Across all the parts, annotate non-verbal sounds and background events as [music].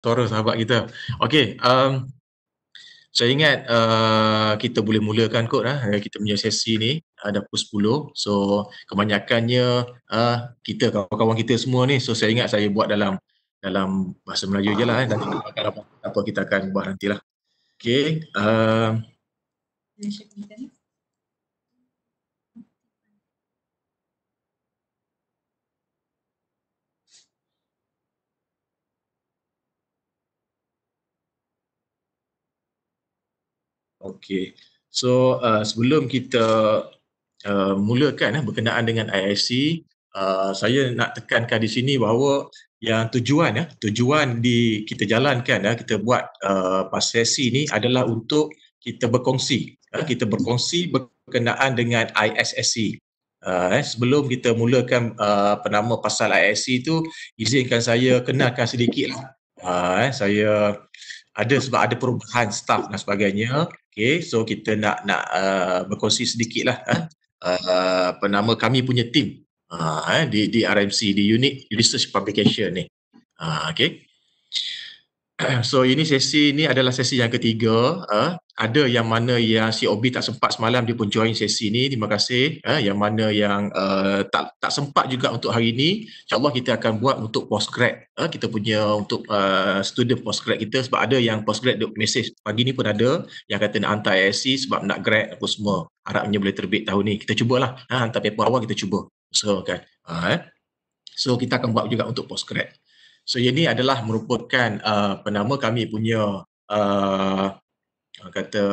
suara sahabat kita. Okey, um, saya ingat uh, kita boleh mulakan kot lah uh, kita punya sesi ni ada uh, pukul 10. So kebanyakannya uh, kita kawan-kawan kita semua ni. So saya ingat saya buat dalam dalam bahasa Melayu je lah. Eh. Nanti kita akan apa, apa kita akan buat nantilah. Okey. Uh, Okey. So uh, sebelum kita uh, mulakan uh, berkenaan dengan IIC, uh, saya nak tekankan di sini bahawa yang tujuan ya, uh, tujuan di kita jalankan ya, uh, kita buat uh, sesi ini adalah untuk kita berkongsi, uh, kita berkongsi berkenaan dengan ISSC. Uh, eh, sebelum kita mulakan uh, penama pasal ISC itu, izinkan saya kenalkan sedikit. Uh, eh, saya ada sebab ada perubahan staff dan sebagainya. Okay, so kita nak nak uh, berkongsi sedikit lah. Ah. Uh, apa nama kami punya tim uh, ah, eh, di, di RMC, di unit research publication ni. Uh, okay, [clears throat] So ini sesi ni adalah sesi yang ketiga. Uh, ada yang mana yang si Obi tak sempat semalam dia pun join sesi ni. Terima kasih. Uh, yang mana yang uh, tak tak sempat juga untuk hari ini. InsyaAllah kita akan buat untuk postgrad. Uh, kita punya untuk uh, student postgrad kita. Sebab ada yang postgrad duk mesej pagi ni pun ada. Yang kata nak hantar ISC sebab nak grad apa semua. Harapnya boleh terbit tahun ni. Kita cubalah. Uh, hantar paper awal kita cuba. So, kan. Uh, eh. so kita akan buat juga untuk postgrad. So ini adalah merupakan uh, penama kami punya uh, kata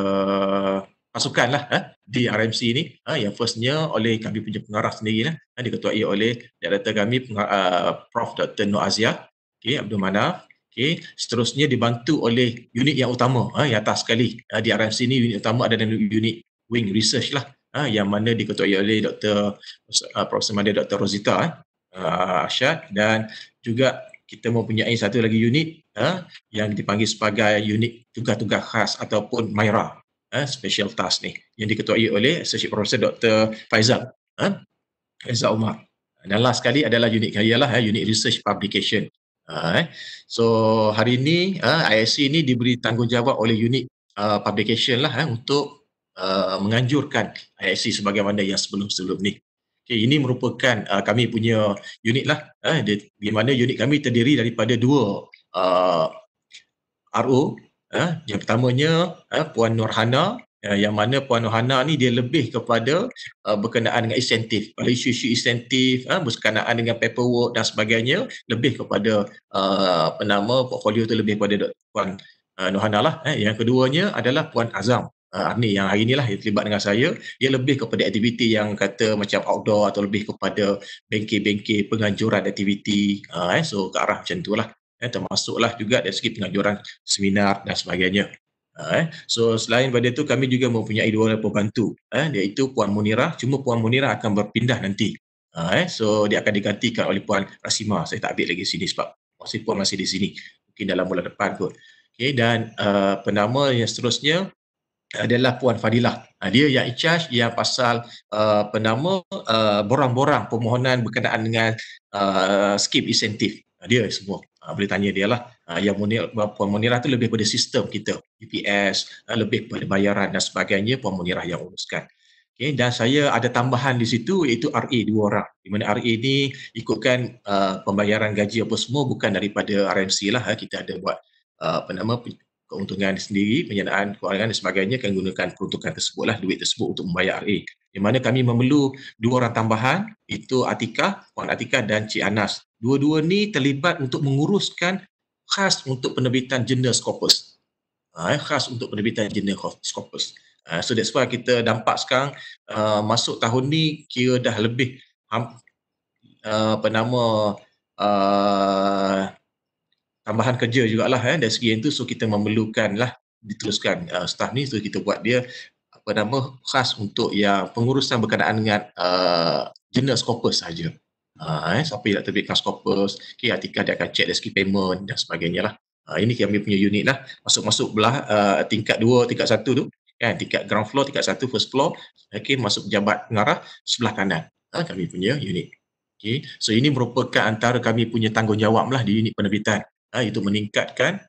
pasukan lah eh, di RMC ini eh, ah, yang firstnya oleh kami punya pengarah sendiri lah eh, ah, diketuai oleh Direktur kami uh, Prof. Dr. Nur Azia okay, Abdul Manaf okay, seterusnya dibantu oleh unit yang utama eh, yang atas sekali eh, di RMC ini unit utama adalah unit wing research lah eh, yang mana diketuai oleh Dr. Uh, Prof. Madya Dr. Rosita eh, uh, Asyad dan juga kita mempunyai satu lagi unit eh, yang dipanggil sebagai unit tugas-tugas khas ataupun MIRA eh, ha, special task ni yang diketuai oleh Associate Professor Dr. Faizal eh, Faizal Umar dan last sekali adalah unit karya lah eh, unit research publication eh. so hari ni eh, ISC ni diberi tanggungjawab oleh unit uh, publication lah eh, untuk uh, menganjurkan ISC sebagaimana yang sebelum-sebelum ni Okay, ini merupakan uh, kami punya unit lah. Eh, di, di mana unit kami terdiri daripada dua uh, RO. Eh, yang pertamanya eh, Puan Nurhana eh, yang mana Puan Nurhana ni dia lebih kepada uh, berkenaan dengan insentif. Pada isu-isu insentif, eh, berkenaan dengan paperwork dan sebagainya, lebih kepada uh, apa portfolio tu lebih kepada Puan uh, Nurhana lah. Eh. Yang keduanya adalah Puan Azam. Arni ah, ah, yang hari lah yang terlibat dengan saya ia lebih kepada aktiviti yang kata macam outdoor atau lebih kepada bengkel-bengkel penganjuran aktiviti uh, eh, so ke arah macam itulah eh, lah juga dari segi penganjuran seminar dan sebagainya eh. so selain daripada itu kami juga mempunyai dua orang pembantu eh, iaitu Puan Munira cuma Puan Munira akan berpindah nanti eh. so dia akan digantikan oleh Puan Rasima saya tak ambil lagi sini sebab masih Puan masih di sini mungkin dalam bulan depan kot Okay, dan uh, penama yang seterusnya adalah Puan Fadilah. Ha, dia yang in charge yang pasal uh, penama uh, borang-borang permohonan berkenaan dengan uh, skip insentif. Ha, dia semua. Uh, boleh tanya dia lah. Uh, yang Munir, Puan Munirah tu lebih pada sistem kita. GPS, uh, lebih pada bayaran dan sebagainya Puan Munirah yang uruskan. Okay, dan saya ada tambahan di situ iaitu RA dua orang. Di mana RA ni ikutkan uh, pembayaran gaji apa semua bukan daripada RMC lah. Uh, kita ada buat uh, apa nama keuntungan sendiri, penyediaan kewangan dan sebagainya akan gunakan peruntukan tersebutlah, duit tersebut untuk membayar RA. Di mana kami memerlu dua orang tambahan, itu Atika, Puan Atika dan Cik Anas. Dua-dua ni terlibat untuk menguruskan khas untuk penerbitan jenis Scopus. Uh, khas untuk penerbitan jenis Scopus. Uh, so that's why kita dampak sekarang uh, masuk tahun ni kira dah lebih uh, apa nama uh, tambahan kerja jugalah eh, dari segi yang tu so kita memerlukan lah diteruskan uh, staff ni so kita buat dia apa nama khas untuk yang pengurusan berkenaan dengan uh, jenis scopus sahaja uh, ah, eh, siapa yang nak terbitkan scopus okay, artikel dia akan check dari payment dan sebagainya lah uh, ini kami punya unit lah masuk-masuk belah uh, tingkat dua, tingkat satu, tu kan tingkat ground floor, tingkat satu first floor okay, masuk jabat pengarah sebelah kanan uh, kami punya unit Okay. So ini merupakan antara kami punya tanggungjawab lah di unit penerbitan ha, itu meningkatkan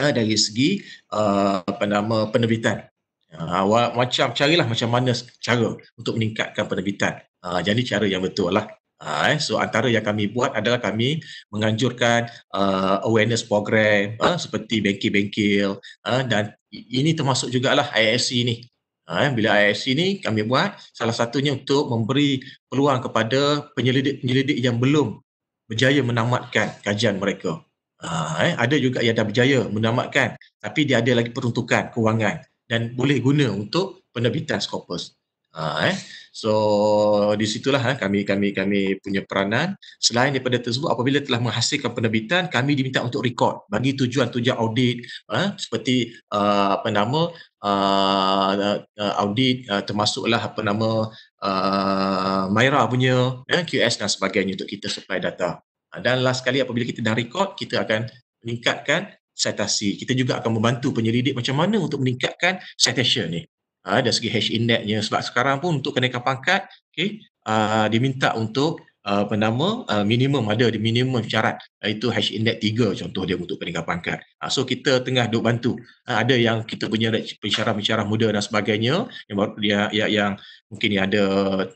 ha, dari segi uh, apa nama penerbitan awak macam carilah macam mana cara untuk meningkatkan penerbitan ha, jadi cara yang betul lah ha, eh. so antara yang kami buat adalah kami menganjurkan uh, awareness program ha, seperti bengkel-bengkel ha, dan ini termasuk juga lah IIC ni eh, bila IIC ni kami buat salah satunya untuk memberi peluang kepada penyelidik-penyelidik yang belum berjaya menamatkan kajian mereka Aa, ah, eh, ada juga yang dah berjaya menamatkan tapi dia ada lagi peruntukan kewangan dan boleh guna untuk penerbitan skopus. Aa, ah, eh. So di situlah eh, kami kami kami punya peranan selain daripada tersebut apabila telah menghasilkan penerbitan kami diminta untuk rekod bagi tujuan tujuan audit eh, seperti uh, apa nama uh, uh, audit uh, termasuklah apa nama uh, Myra punya eh, QS dan sebagainya untuk kita supply data. Ah, dan last sekali apabila kita dah record kita akan meningkatkan citasi kita juga akan membantu penyelidik macam mana untuk meningkatkan citation ni ha, dari segi hash indexnya sebab sekarang pun untuk kenaikan pangkat okay, uh, ah, diminta untuk apa uh, nama uh, minimum ada di minimum syarat uh, itu hash index 3 contoh dia untuk peningkat pangkat so kita tengah duk bantu ada yang kita punya pensyarah-pensyarah muda dan sebagainya yang baru dia yang, yang mungkin dia ada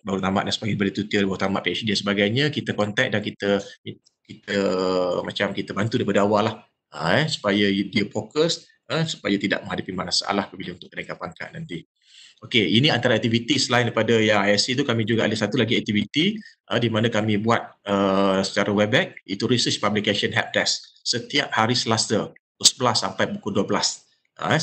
baru tamat dan sebagainya boleh tutor baru tamat PhD dan sebagainya kita contact dan kita kita macam kita bantu daripada awal lah eh, supaya dia fokus eh, supaya tidak menghadapi masalah bila untuk peningkat pangkat nanti Okey, ini antara aktiviti selain daripada yang ISC itu kami juga ada satu lagi aktiviti uh, di mana kami buat uh, secara webex itu research publication help desk setiap hari Selasa pukul 11 sampai pukul 12. Uh, ah, eh.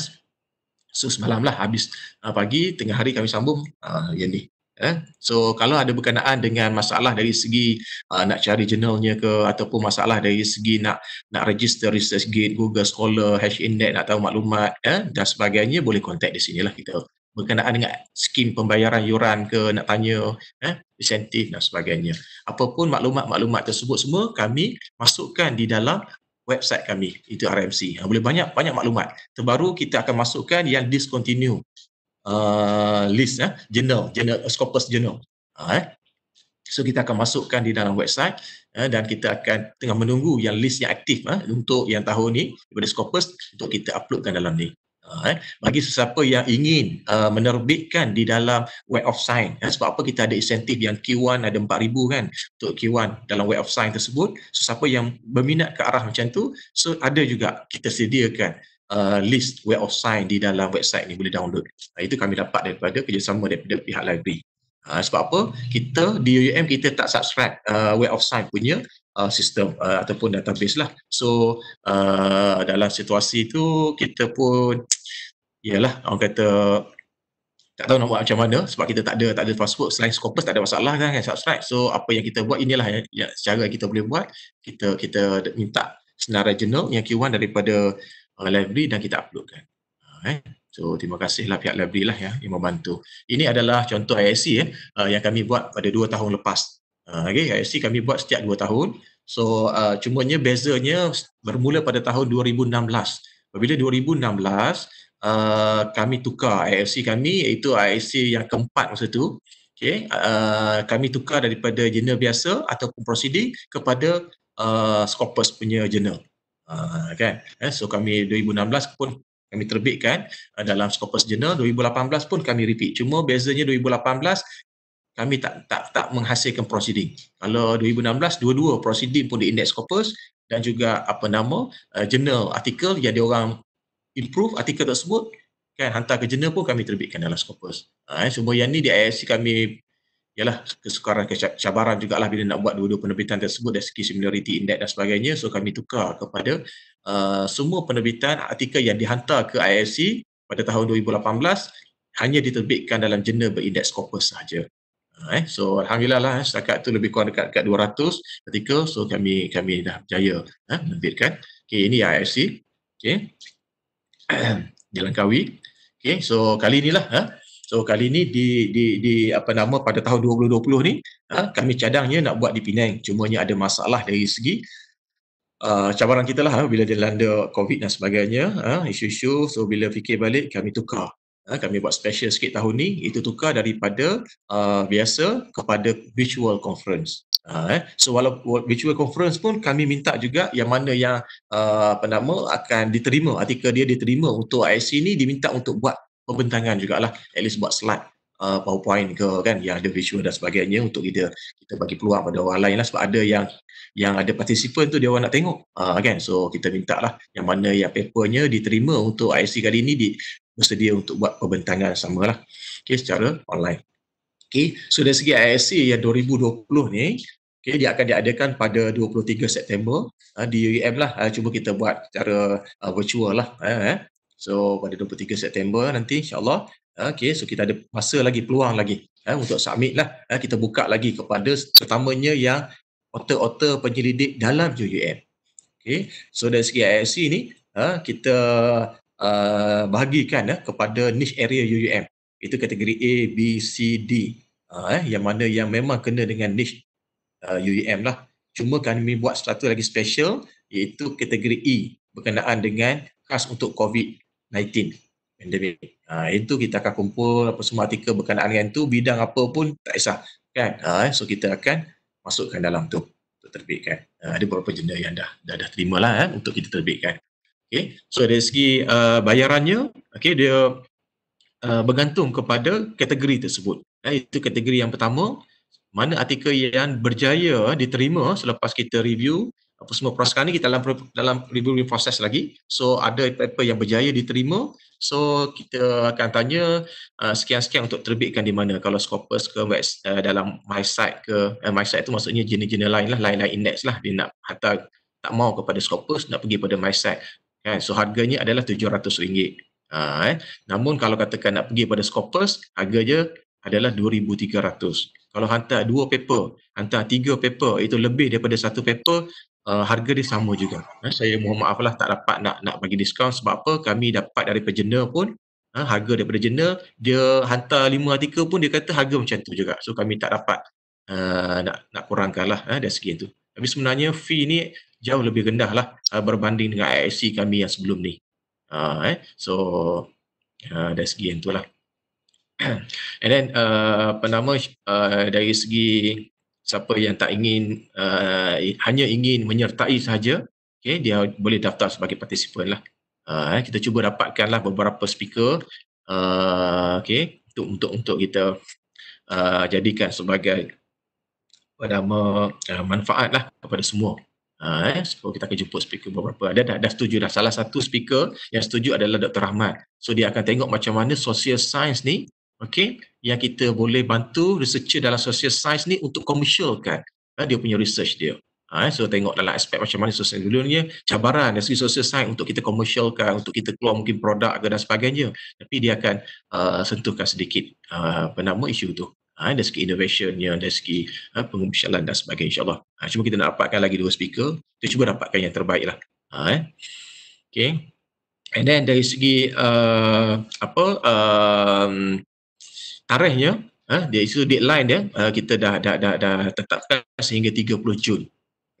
so semalam lah habis uh, pagi tengah hari kami sambung uh, yang ni. Eh? So kalau ada berkenaan dengan masalah dari segi uh, nak cari jurnalnya ke ataupun masalah dari segi nak nak register research gate, Google Scholar, Hash Index, nak tahu maklumat eh, dan sebagainya boleh contact di sinilah kita berkenaan dengan skim pembayaran yuran ke nak tanya eh, insentif dan sebagainya. Apapun maklumat-maklumat tersebut semua kami masukkan di dalam website kami itu RMC. Ha, boleh banyak banyak maklumat. Terbaru kita akan masukkan yang discontinue uh, list eh, journal, journal Scopus journal. Ha, eh. So kita akan masukkan di dalam website eh, dan kita akan tengah menunggu yang list yang aktif eh, untuk yang tahun ni daripada Scopus untuk kita uploadkan dalam ni. Ah, eh bagi sesiapa yang ingin uh, menerbitkan di dalam way of sign eh, sebab apa kita ada insentif yang Q1 ada 4000 kan untuk Q1 dalam way of sign tersebut sesiapa yang berminat ke arah macam tu so ada juga kita sediakan uh, list way of sign di dalam website ni boleh download uh, itu kami dapat daripada kerjasama daripada pihak library uh, sebab apa kita di UUM kita tak subscribe uh, web of sign punya uh, sistem uh, ataupun database lah. So uh, dalam situasi itu kita pun ialah [tsk] orang kata tak tahu nak buat macam mana sebab kita tak ada tak ada password selain Scopus tak ada masalah kan, kan subscribe. So apa yang kita buat inilah ya, ya, yang, yang cara kita boleh buat. Kita kita minta senarai jurnal yang Q1 daripada uh, library dan kita uploadkan. Uh, eh. So terima kasihlah pihak library lah ya yang membantu. Ini adalah contoh IIC ya e, eh, uh, yang kami buat pada dua tahun lepas Ah, okay, IFC kami buat setiap dua tahun. So uh, cumanya bezanya bermula pada tahun 2016. Bila 2016, Uh, kami tukar IFC kami iaitu IFC yang keempat masa tu okay. uh, kami tukar daripada jurnal biasa ataupun proceeding kepada uh, Scopus punya jurnal uh, kan eh, so kami 2016 pun kami terbitkan uh, dalam Scopus jurnal 2018 pun kami repeat cuma bezanya 2018 kami tak tak tak menghasilkan proceeding. Kalau 2016 dua-dua proceeding pun di Index Corpus dan juga apa nama uh, journal artikel yang orang improve artikel tersebut kan hantar ke jurnal pun kami terbitkan dalam Scopus. Ha, eh, semua yang ni di IRC kami ialah kesukaran kecabaran jugalah bila nak buat dua-dua penerbitan tersebut dari segi similarity index dan sebagainya so kami tukar kepada uh, semua penerbitan artikel yang dihantar ke IRC pada tahun 2018 hanya diterbitkan dalam jurnal berindeks Scopus sahaja. Eh, so alhamdulillah lah eh, setakat tu lebih kurang dekat dekat 200 artikel so kami kami dah berjaya eh menerbitkan. Okey ini IFC. Okey. Dilengkawi. [clears throat] Okey so kali inilah eh. So kali ni di di di apa nama pada tahun 2020 ni eh, kami cadangnya nak buat di Penang. Cumanya ada masalah dari segi Uh, cabaran kita lah eh, bila dilanda COVID dan sebagainya, eh, isu-isu. So bila fikir balik, kami tukar. Ah, kami buat special sikit tahun ni itu tukar daripada uh, biasa kepada virtual conference uh, eh. so walaupun virtual conference pun kami minta juga yang mana yang uh, apa nama akan diterima artikel dia diterima untuk IC ni diminta untuk buat pembentangan jugalah at least buat slide uh, powerpoint ke kan yang ada visual dan sebagainya untuk kita kita bagi peluang pada orang lain lah sebab ada yang yang ada participant tu dia orang nak tengok uh, kan so kita minta lah yang mana yang papernya diterima untuk IC kali ni di, bersedia untuk buat pembentangan sama lah okay, secara online. Okay. So dari segi ISC yang 2020 ni, okay, dia akan diadakan pada 23 September uh, di UEM lah. Uh, cuba kita buat secara uh, virtual lah. Eh. So pada 23 September nanti insyaAllah Okay, so kita ada masa lagi, peluang lagi eh, untuk submit lah. Eh, kita buka lagi kepada pertamanya yang otor-otor penyelidik dalam UEM. Okay, so dari segi ISC ni, eh, kita Uh, bahagikan eh, kepada niche area UUM. Itu kategori A, B, C, D uh, eh, yang mana yang memang kena dengan niche uh, UUM lah. Cuma kami buat satu lagi special iaitu kategori E berkenaan dengan khas untuk COVID-19 pandemik. Ha, itu kita akan kumpul apa semua artikel berkenaan dengan itu, bidang apa pun tak kisah. Kan? Ha, so kita akan masukkan dalam tu untuk terbitkan. Ha, ada beberapa jenis yang dah, dah, dah terima lah eh, untuk kita terbitkan. Okay. So dari segi uh, bayarannya, okay, dia uh, bergantung kepada kategori tersebut. Eh, itu kategori yang pertama, mana artikel yang berjaya diterima selepas kita review apa semua proses sekarang ni kita dalam dalam review proses lagi so ada paper yang berjaya diterima so kita akan tanya uh, sekian-sekian untuk terbitkan di mana kalau Scopus ke uh, dalam MySite ke uh, MySite tu maksudnya jenis-jenis lain lah lain-lain index lah dia nak hantar tak mau kepada Scopus nak pergi pada MySite kan so harganya adalah RM700 uh, ha, eh namun kalau katakan nak pergi pada Scopus harganya adalah 2300 kalau hantar dua paper hantar tiga paper itu lebih daripada satu paper uh, harga dia sama juga eh, saya mohon maaf lah tak dapat nak nak bagi diskaun sebab apa kami dapat dari pejena pun uh, harga daripada jena dia hantar lima artikel pun dia kata harga macam tu juga so kami tak dapat uh, nak nak kurangkan lah eh, dari segi itu tapi sebenarnya fee ni jauh lebih rendah lah uh, berbanding dengan IIC kami yang sebelum ni. Uh, eh. So uh, dari segi yang tu lah. [clears throat] And then uh, apa nama uh, dari segi siapa yang tak ingin uh, hanya ingin menyertai sahaja okay, dia boleh daftar sebagai participant lah. Uh, eh, kita cuba dapatkan lah beberapa speaker uh, okay, untuk untuk untuk kita uh, jadikan sebagai apa nama uh, manfaat lah kepada semua. Ha, eh, so kita akan jemput speaker beberapa ada dah, dah setuju dah salah satu speaker yang setuju adalah Dr. Rahmat so dia akan tengok macam mana social science ni okay? yang kita boleh bantu researcher dalam social science ni untuk commercialkan eh, ha, dia punya research dia ha, eh, so tengok dalam aspek macam mana social dulunya cabaran dari segi social science untuk kita commercialkan untuk kita keluar mungkin produk dan sebagainya tapi dia akan uh, sentuhkan sedikit uh, apa isu tu ha, dari segi innovation yang dari segi ha, pengumusyalan dan sebagainya insyaAllah. Ha, cuma kita nak dapatkan lagi dua speaker, kita cuba dapatkan yang terbaik lah. Ha, eh. Okay. And then dari segi uh, apa um, tarikhnya, ha, dia itu deadline dia, ya, uh, kita dah, dah, dah, dah tetapkan sehingga 30 Jun.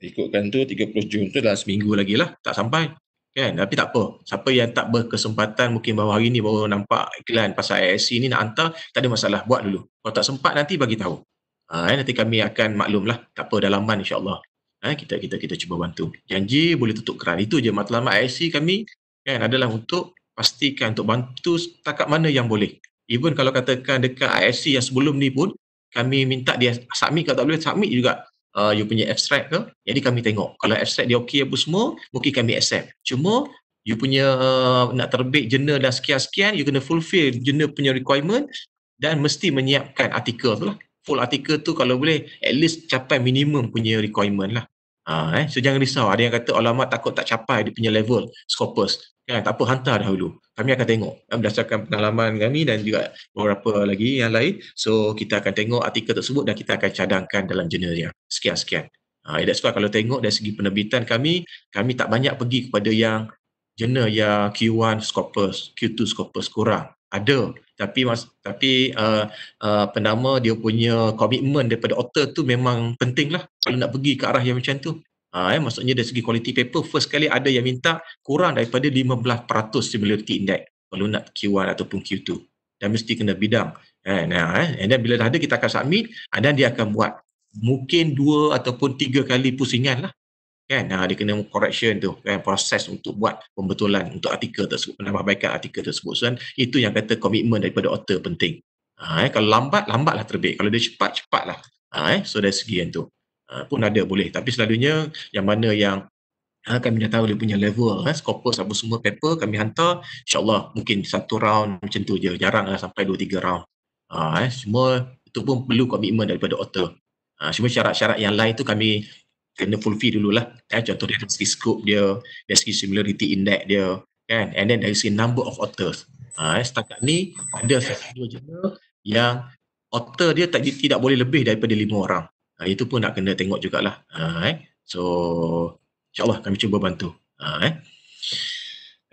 Ikutkan tu 30 Jun tu dah seminggu lagi lah, tak sampai kan tapi tak apa siapa yang tak berkesempatan mungkin bawah hari ni baru nampak iklan pasal ISC ni nak hantar tak ada masalah buat dulu kalau tak sempat nanti bagi tahu ha, eh, nanti kami akan maklumlah tak apa dalaman insyaallah ha, kita kita kita cuba bantu janji boleh tutup keran itu je matlamat ISC kami kan adalah untuk pastikan untuk bantu setakat mana yang boleh even kalau katakan dekat ISC yang sebelum ni pun kami minta dia submit kalau tak boleh submit juga uh, you punya abstract ke jadi kami tengok kalau abstract dia okey apa semua mungkin kami accept cuma you punya uh, nak terbit jurnal dah sekian-sekian you kena fulfill jurnal punya requirement dan mesti menyiapkan artikel tu lah full artikel tu kalau boleh at least capai minimum punya requirement lah uh, eh. so jangan risau ada yang kata alamak takut tak capai dia punya level scopus kan tak apa hantar dahulu kami akan tengok kan, berdasarkan pengalaman kami dan juga beberapa lagi yang lain. So kita akan tengok artikel tersebut dan kita akan cadangkan dalam jurnal yang sekian-sekian. Uh, ha, eh, that's why kalau tengok dari segi penerbitan kami, kami tak banyak pergi kepada yang jurnal yang Q1 Scopus, Q2 Scopus kurang. Ada tapi mas, tapi uh, uh, penama dia punya komitmen daripada author tu memang penting lah kalau nak pergi ke arah yang macam tu. Ha, eh, maksudnya dari segi quality paper, first kali ada yang minta kurang daripada 15% similarity index kalau nak Q1 ataupun Q2. Dan mesti kena bidang. Eh, nah, eh. And then bila dah ada, kita akan submit dan dia akan buat mungkin dua ataupun tiga kali pusingan lah. Kan? Nah, dia kena correction tu, kan? proses untuk buat pembetulan untuk artikel tersebut, penambahbaikan artikel tersebut. So, kan, itu yang kata komitmen daripada author penting. Ha, eh. Kalau lambat, lambatlah terbit. Kalau dia cepat, cepatlah. Ha, eh. So dari segi yang tu. Ah, pun ada boleh tapi selalunya yang mana yang ha, kami dah tahu dia punya level ha, eh, scopus apa semua paper kami hantar insyaAllah mungkin satu round macam tu je jarang lah sampai dua tiga round ha, eh, semua itu pun perlu komitmen daripada author ha, semua syarat-syarat yang lain tu kami kena full fee dululah eh, contoh dia dari scope dia dari segi similarity index dia kan and then dari segi number of authors ha, eh, setakat ni ada satu jurnal yang author dia tak, tidak boleh lebih daripada lima orang uh, itu pun nak kena tengok jugalah uh, eh. so insyaAllah kami cuba bantu uh, eh.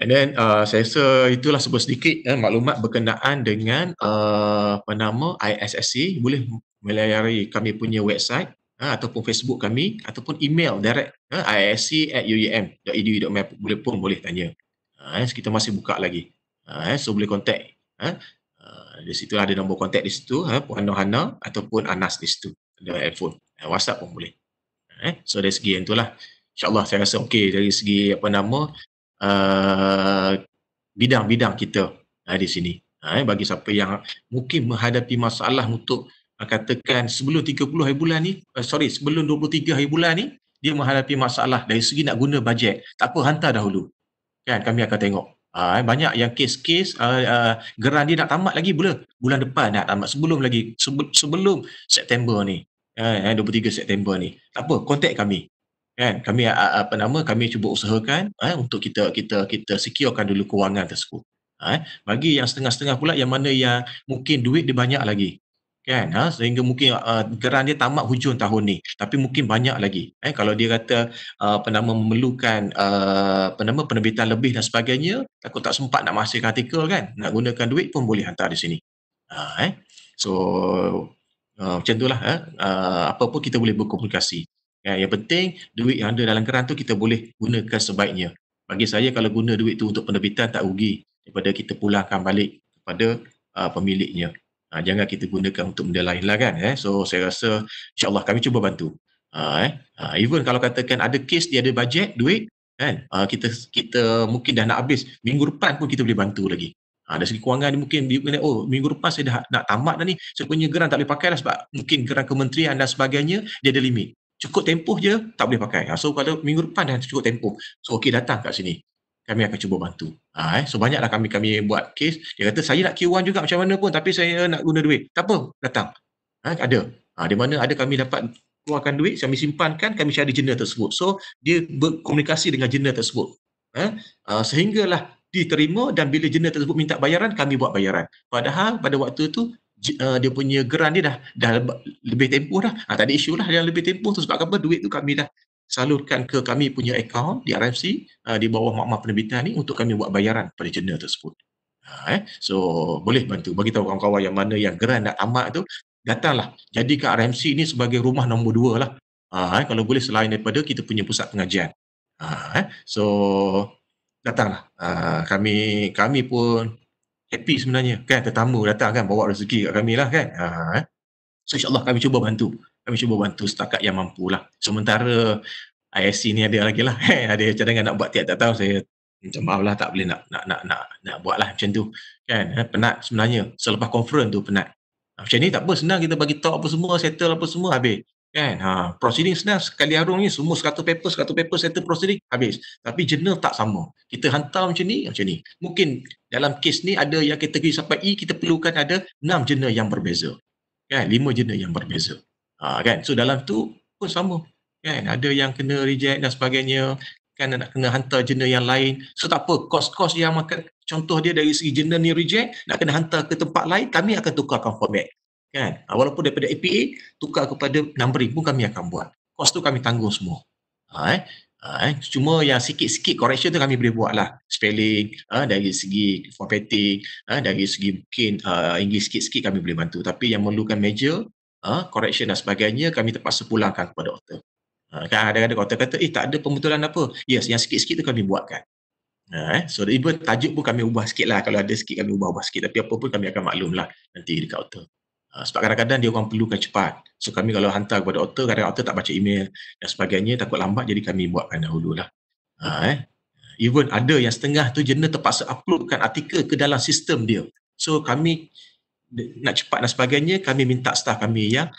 and then uh, saya rasa itulah sebuah sedikit eh, maklumat berkenaan dengan uh, penama ISSC boleh melayari kami punya website uh, ataupun Facebook kami ataupun email direct uh, ISSC at uem.edu.my boleh pun boleh tanya uh, eh. kita masih buka lagi uh, eh. so boleh contact uh, di situ ada nombor kontak di situ, Puan Nohana ataupun Anas di situ dengan iPhone. Eh, WhatsApp pun boleh. Eh? So dari segi yang itulah. InsyaAllah saya rasa okey dari segi apa nama uh, bidang-bidang kita uh, di sini. Uh, bagi siapa yang mungkin menghadapi masalah untuk uh, katakan sebelum 30 hari bulan ni, uh, sorry sebelum 23 hari bulan ni, dia menghadapi masalah dari segi nak guna bajet. Tak apa, hantar dahulu. Kan, kami akan tengok. Uh, banyak yang kes-kes uh, uh, geran dia nak tamat lagi bulan, bulan depan nak tamat sebelum lagi sebelum September ni eh 23 eh, September ni. Tak apa, contact kami. Kan? Kami apa nama kami cuba usahakan eh, untuk kita kita kita securekan dulu kewangan tersebut. Eh, bagi yang setengah-setengah pula yang mana yang mungkin duit dia banyak lagi. Kan? Ha? Sehingga mungkin uh, geran dia tamat hujung tahun ni. Tapi mungkin banyak lagi. Eh, kalau dia kata uh, apa nama memerlukan uh, apa nama penerbitan lebih dan sebagainya, takut tak sempat nak masih artikel kan. Nak gunakan duit pun boleh hantar di sini. Ha, eh? So, Uh, macam itulah. Eh. Uh, apa pun kita boleh berkomunikasi. Eh, yang penting duit yang ada dalam keran tu kita boleh gunakan sebaiknya. Bagi saya kalau guna duit tu untuk penerbitan tak rugi daripada kita pulangkan balik kepada uh, pemiliknya. Uh, jangan kita gunakan untuk benda lain lah kan. Eh. So saya rasa Allah kami cuba bantu. Uh, eh. uh, even kalau katakan ada kes dia ada bajet duit kan uh, kita kita mungkin dah nak habis minggu depan pun kita boleh bantu lagi Ha, dari segi kewangan ni mungkin dia oh minggu depan saya dah nak tamat dah ni. Saya punya geran tak boleh pakai dah sebab mungkin geran kementerian dan sebagainya dia ada limit. Cukup tempoh je tak boleh pakai. Ha, so kalau minggu depan dah cukup tempoh. So okey datang kat sini. Kami akan cuba bantu. Ha, eh. So banyaklah kami kami buat kes. Dia kata saya nak Q1 juga macam mana pun tapi saya nak guna duit. Tak apa datang. Ha, ada. Ha, di mana ada kami dapat keluarkan duit, kami simpankan, kami cari jenis tersebut. So, dia berkomunikasi dengan jenis tersebut. Ha? Uh, sehinggalah diterima dan bila jeneral tersebut minta bayaran kami buat bayaran padahal pada waktu tu uh, dia punya geran dia dah dah lebih tempoh dah ha, tak ada isu lah yang lebih tempoh tu sebab apa duit tu kami dah salurkan ke kami punya akaun di RMC uh, ah, di bawah makmah penerbitan ni untuk kami buat bayaran pada jeneral tersebut ha, eh? so boleh bantu bagi tahu kawan-kawan yang mana yang geran nak tamat tu datanglah ke RMC ni sebagai rumah nombor dua lah ha, eh? kalau boleh selain daripada kita punya pusat pengajian ha, eh? so datanglah uh, kami kami pun happy sebenarnya kan tetamu datang kan bawa rezeki kat kami lah kan uh, so insyaAllah kami cuba bantu kami cuba bantu setakat yang mampu lah sementara ISC ni ada lagi lah kan [laughs] ada cadangan nak buat tiap-tiap tahun saya macam maaf lah tak boleh nak nak nak nak, nak buat lah macam tu kan eh? penat sebenarnya selepas konferen tu penat ah, macam ni tak apa senang kita bagi talk apa semua settle apa semua habis Kan? Ha, proceeding senang sekali arung ni semua satu paper, satu paper, settle proceeding, habis. Tapi jurnal tak sama. Kita hantar macam ni, macam ni. Mungkin dalam kes ni ada yang kategori sampai E, kita perlukan ada enam jurnal yang berbeza. Kan? lima jurnal yang berbeza. Ha, kan? So dalam tu pun sama. Kan? Ada yang kena reject dan sebagainya. Kan nak kena hantar jurnal yang lain. So tak apa, kos-kos yang makan contoh dia dari segi jurnal ni reject, nak kena hantar ke tempat lain, kami akan tukarkan format kan ah, walaupun daripada APA tukar kepada numbering pun kami akan buat kos tu kami tanggung semua ha, eh? Ha, eh? cuma yang sikit-sikit correction tu kami boleh buat lah spelling ha, dari segi formatting ha, dari segi mungkin uh, English sikit-sikit kami boleh bantu tapi yang memerlukan major uh, correction dan sebagainya kami terpaksa pulangkan kepada author ha, kan ada-ada author kata eh tak ada pembetulan apa yes yang sikit-sikit tu kami buatkan Eh, so even tajuk pun kami ubah sikit lah. Kalau ada sikit kami ubah-ubah sikit. Tapi apa pun kami akan maklum lah nanti dekat auto. Ah, sebab kadang-kadang dia orang perlukan cepat. So kami kalau hantar kepada doktor, kadang-kadang doktor tak baca email dan sebagainya, takut lambat jadi kami buatkan dahulu lah. Ha, eh. Even ada yang setengah tu jenis terpaksa uploadkan artikel ke dalam sistem dia. So kami nak cepat dan sebagainya, kami minta staff kami yang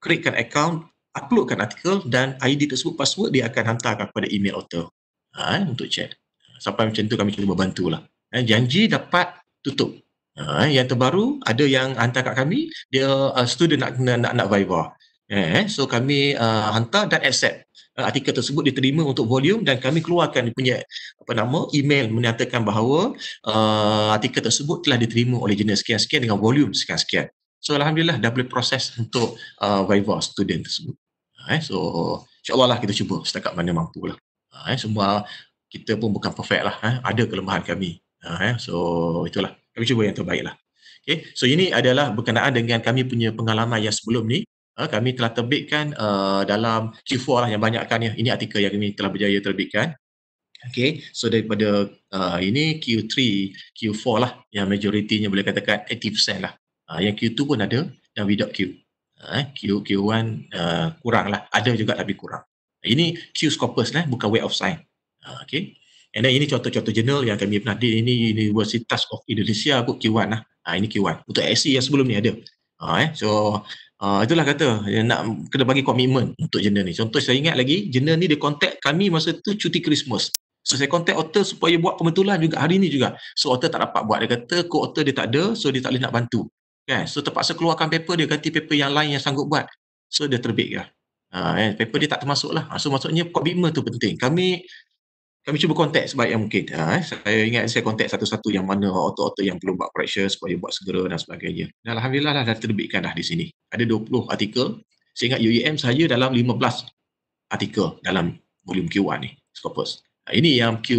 createkan account, uploadkan artikel dan ID tersebut password dia akan hantarkan kepada email auto ha, ah, eh, untuk chat. Sampai macam tu kami cuba bantulah. Eh, janji dapat tutup. Ha, yang terbaru ada yang hantar kat kami, dia uh, student nak nak nak, nak Viva. Eh, so kami uh, hantar dan accept uh, artikel tersebut diterima untuk volume dan kami keluarkan punya apa nama email menyatakan bahawa uh, artikel tersebut telah diterima oleh jenis sekian-sekian dengan volume sekian-sekian. So alhamdulillah dah boleh proses untuk uh, Viva student tersebut. Ha, eh, so insyaallah lah kita cuba setakat mana mampu lah. Ha, eh, semua kita pun bukan perfect lah. Eh. Ada kelemahan kami. Eh, so itulah kami cuba yang terbaiklah. lah. Okay. So ini adalah berkenaan dengan kami punya pengalaman yang sebelum ni. Ha, kami telah terbitkan uh, dalam Q4 lah yang banyakkan ya. Ini artikel yang kami telah berjaya terbitkan. Okay. So daripada uh, ini Q3, Q4 lah yang majoritinya boleh katakan 80% lah. Uh, yang Q2 pun ada dan without Q. Uh, Q, Q1 uh, kurang lah. Ada juga tapi kurang. Ini Q Scopus lah, bukan Way of sign. Uh, okay. And then ini contoh-contoh jurnal yang kami pernah di ini Universitas of Indonesia aku Q1 lah. Ah ha, ini Q1. Untuk SE yang sebelum ni ada. Ha, eh. So Uh, itulah kata dia nak kena bagi komitmen untuk jurnal ni. Contoh saya ingat lagi jurnal ni dia contact kami masa tu cuti Christmas. So saya contact author supaya buat pembetulan juga hari ni juga. So author tak dapat buat dia kata co author dia tak ada so dia tak boleh nak bantu. Kan? So terpaksa keluarkan paper dia ganti paper yang lain yang sanggup buat. So dia terbit ya. Ha, uh, eh, paper dia tak termasuk lah. Ha, so maksudnya komitmen tu penting. Kami kami cuba kontak sebaik yang mungkin. Ha, eh. saya ingat saya kontak satu-satu yang mana auto-auto yang belum buat pressure supaya buat segera dan sebagainya. Dan Alhamdulillah lah, dah terbitkan dah di sini. Ada 20 artikel. Saya ingat UEM saya dalam 15 artikel dalam volume Q1 ni. Scopus. Ha, ini yang Q,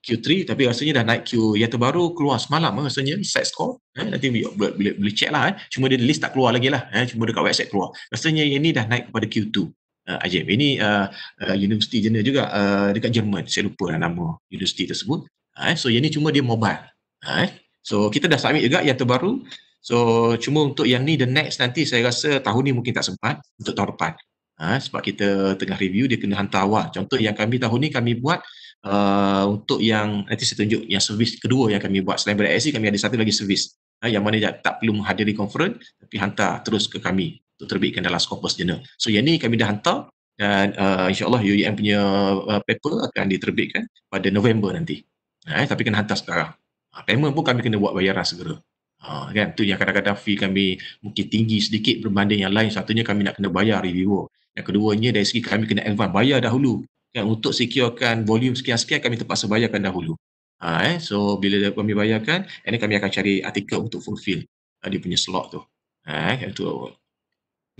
Q3 tapi rasanya dah naik Q yang terbaru keluar semalam eh, rasanya site score. Ha, nanti boleh boleh be- be- check lah. Eh. Cuma dia list tak keluar lagi lah. Eh. Cuma dekat website keluar. Rasanya yang ini dah naik kepada Q2 uh, Ajib. Ini uh, uh, universiti jenis juga uh, dekat Jerman. Saya lupa lah nama universiti tersebut. Uh, so yang ni cuma dia mobile. Uh, so kita dah submit juga yang terbaru. So cuma untuk yang ni the next nanti saya rasa tahun ni mungkin tak sempat untuk tahun depan. Uh, sebab kita tengah review dia kena hantar awal. Contoh yang kami tahun ni kami buat Uh, untuk yang nanti saya tunjuk yang servis kedua yang kami buat selain daripada AC kami ada satu lagi servis uh, yang mana tak perlu menghadiri conference tapi hantar terus ke kami terbitkan dalam Scopus Journal. So yang ni kami dah hantar dan uh, insyaAllah UEM punya uh, paper akan diterbitkan pada November nanti. Eh, tapi kena hantar sekarang. Uh, payment pun kami kena buat bayaran segera. Uh, kan? Itu yang kadang-kadang fee kami mungkin tinggi sedikit berbanding yang lain. Satunya kami nak kena bayar reviewer. Yang keduanya dari segi kami kena advance bayar dahulu. Kan? Untuk securekan volume sekian-sekian kami terpaksa bayarkan dahulu. Ha, eh? So bila kami bayarkan, ini kami akan cari artikel untuk fulfill uh, dia punya slot tu. Ha,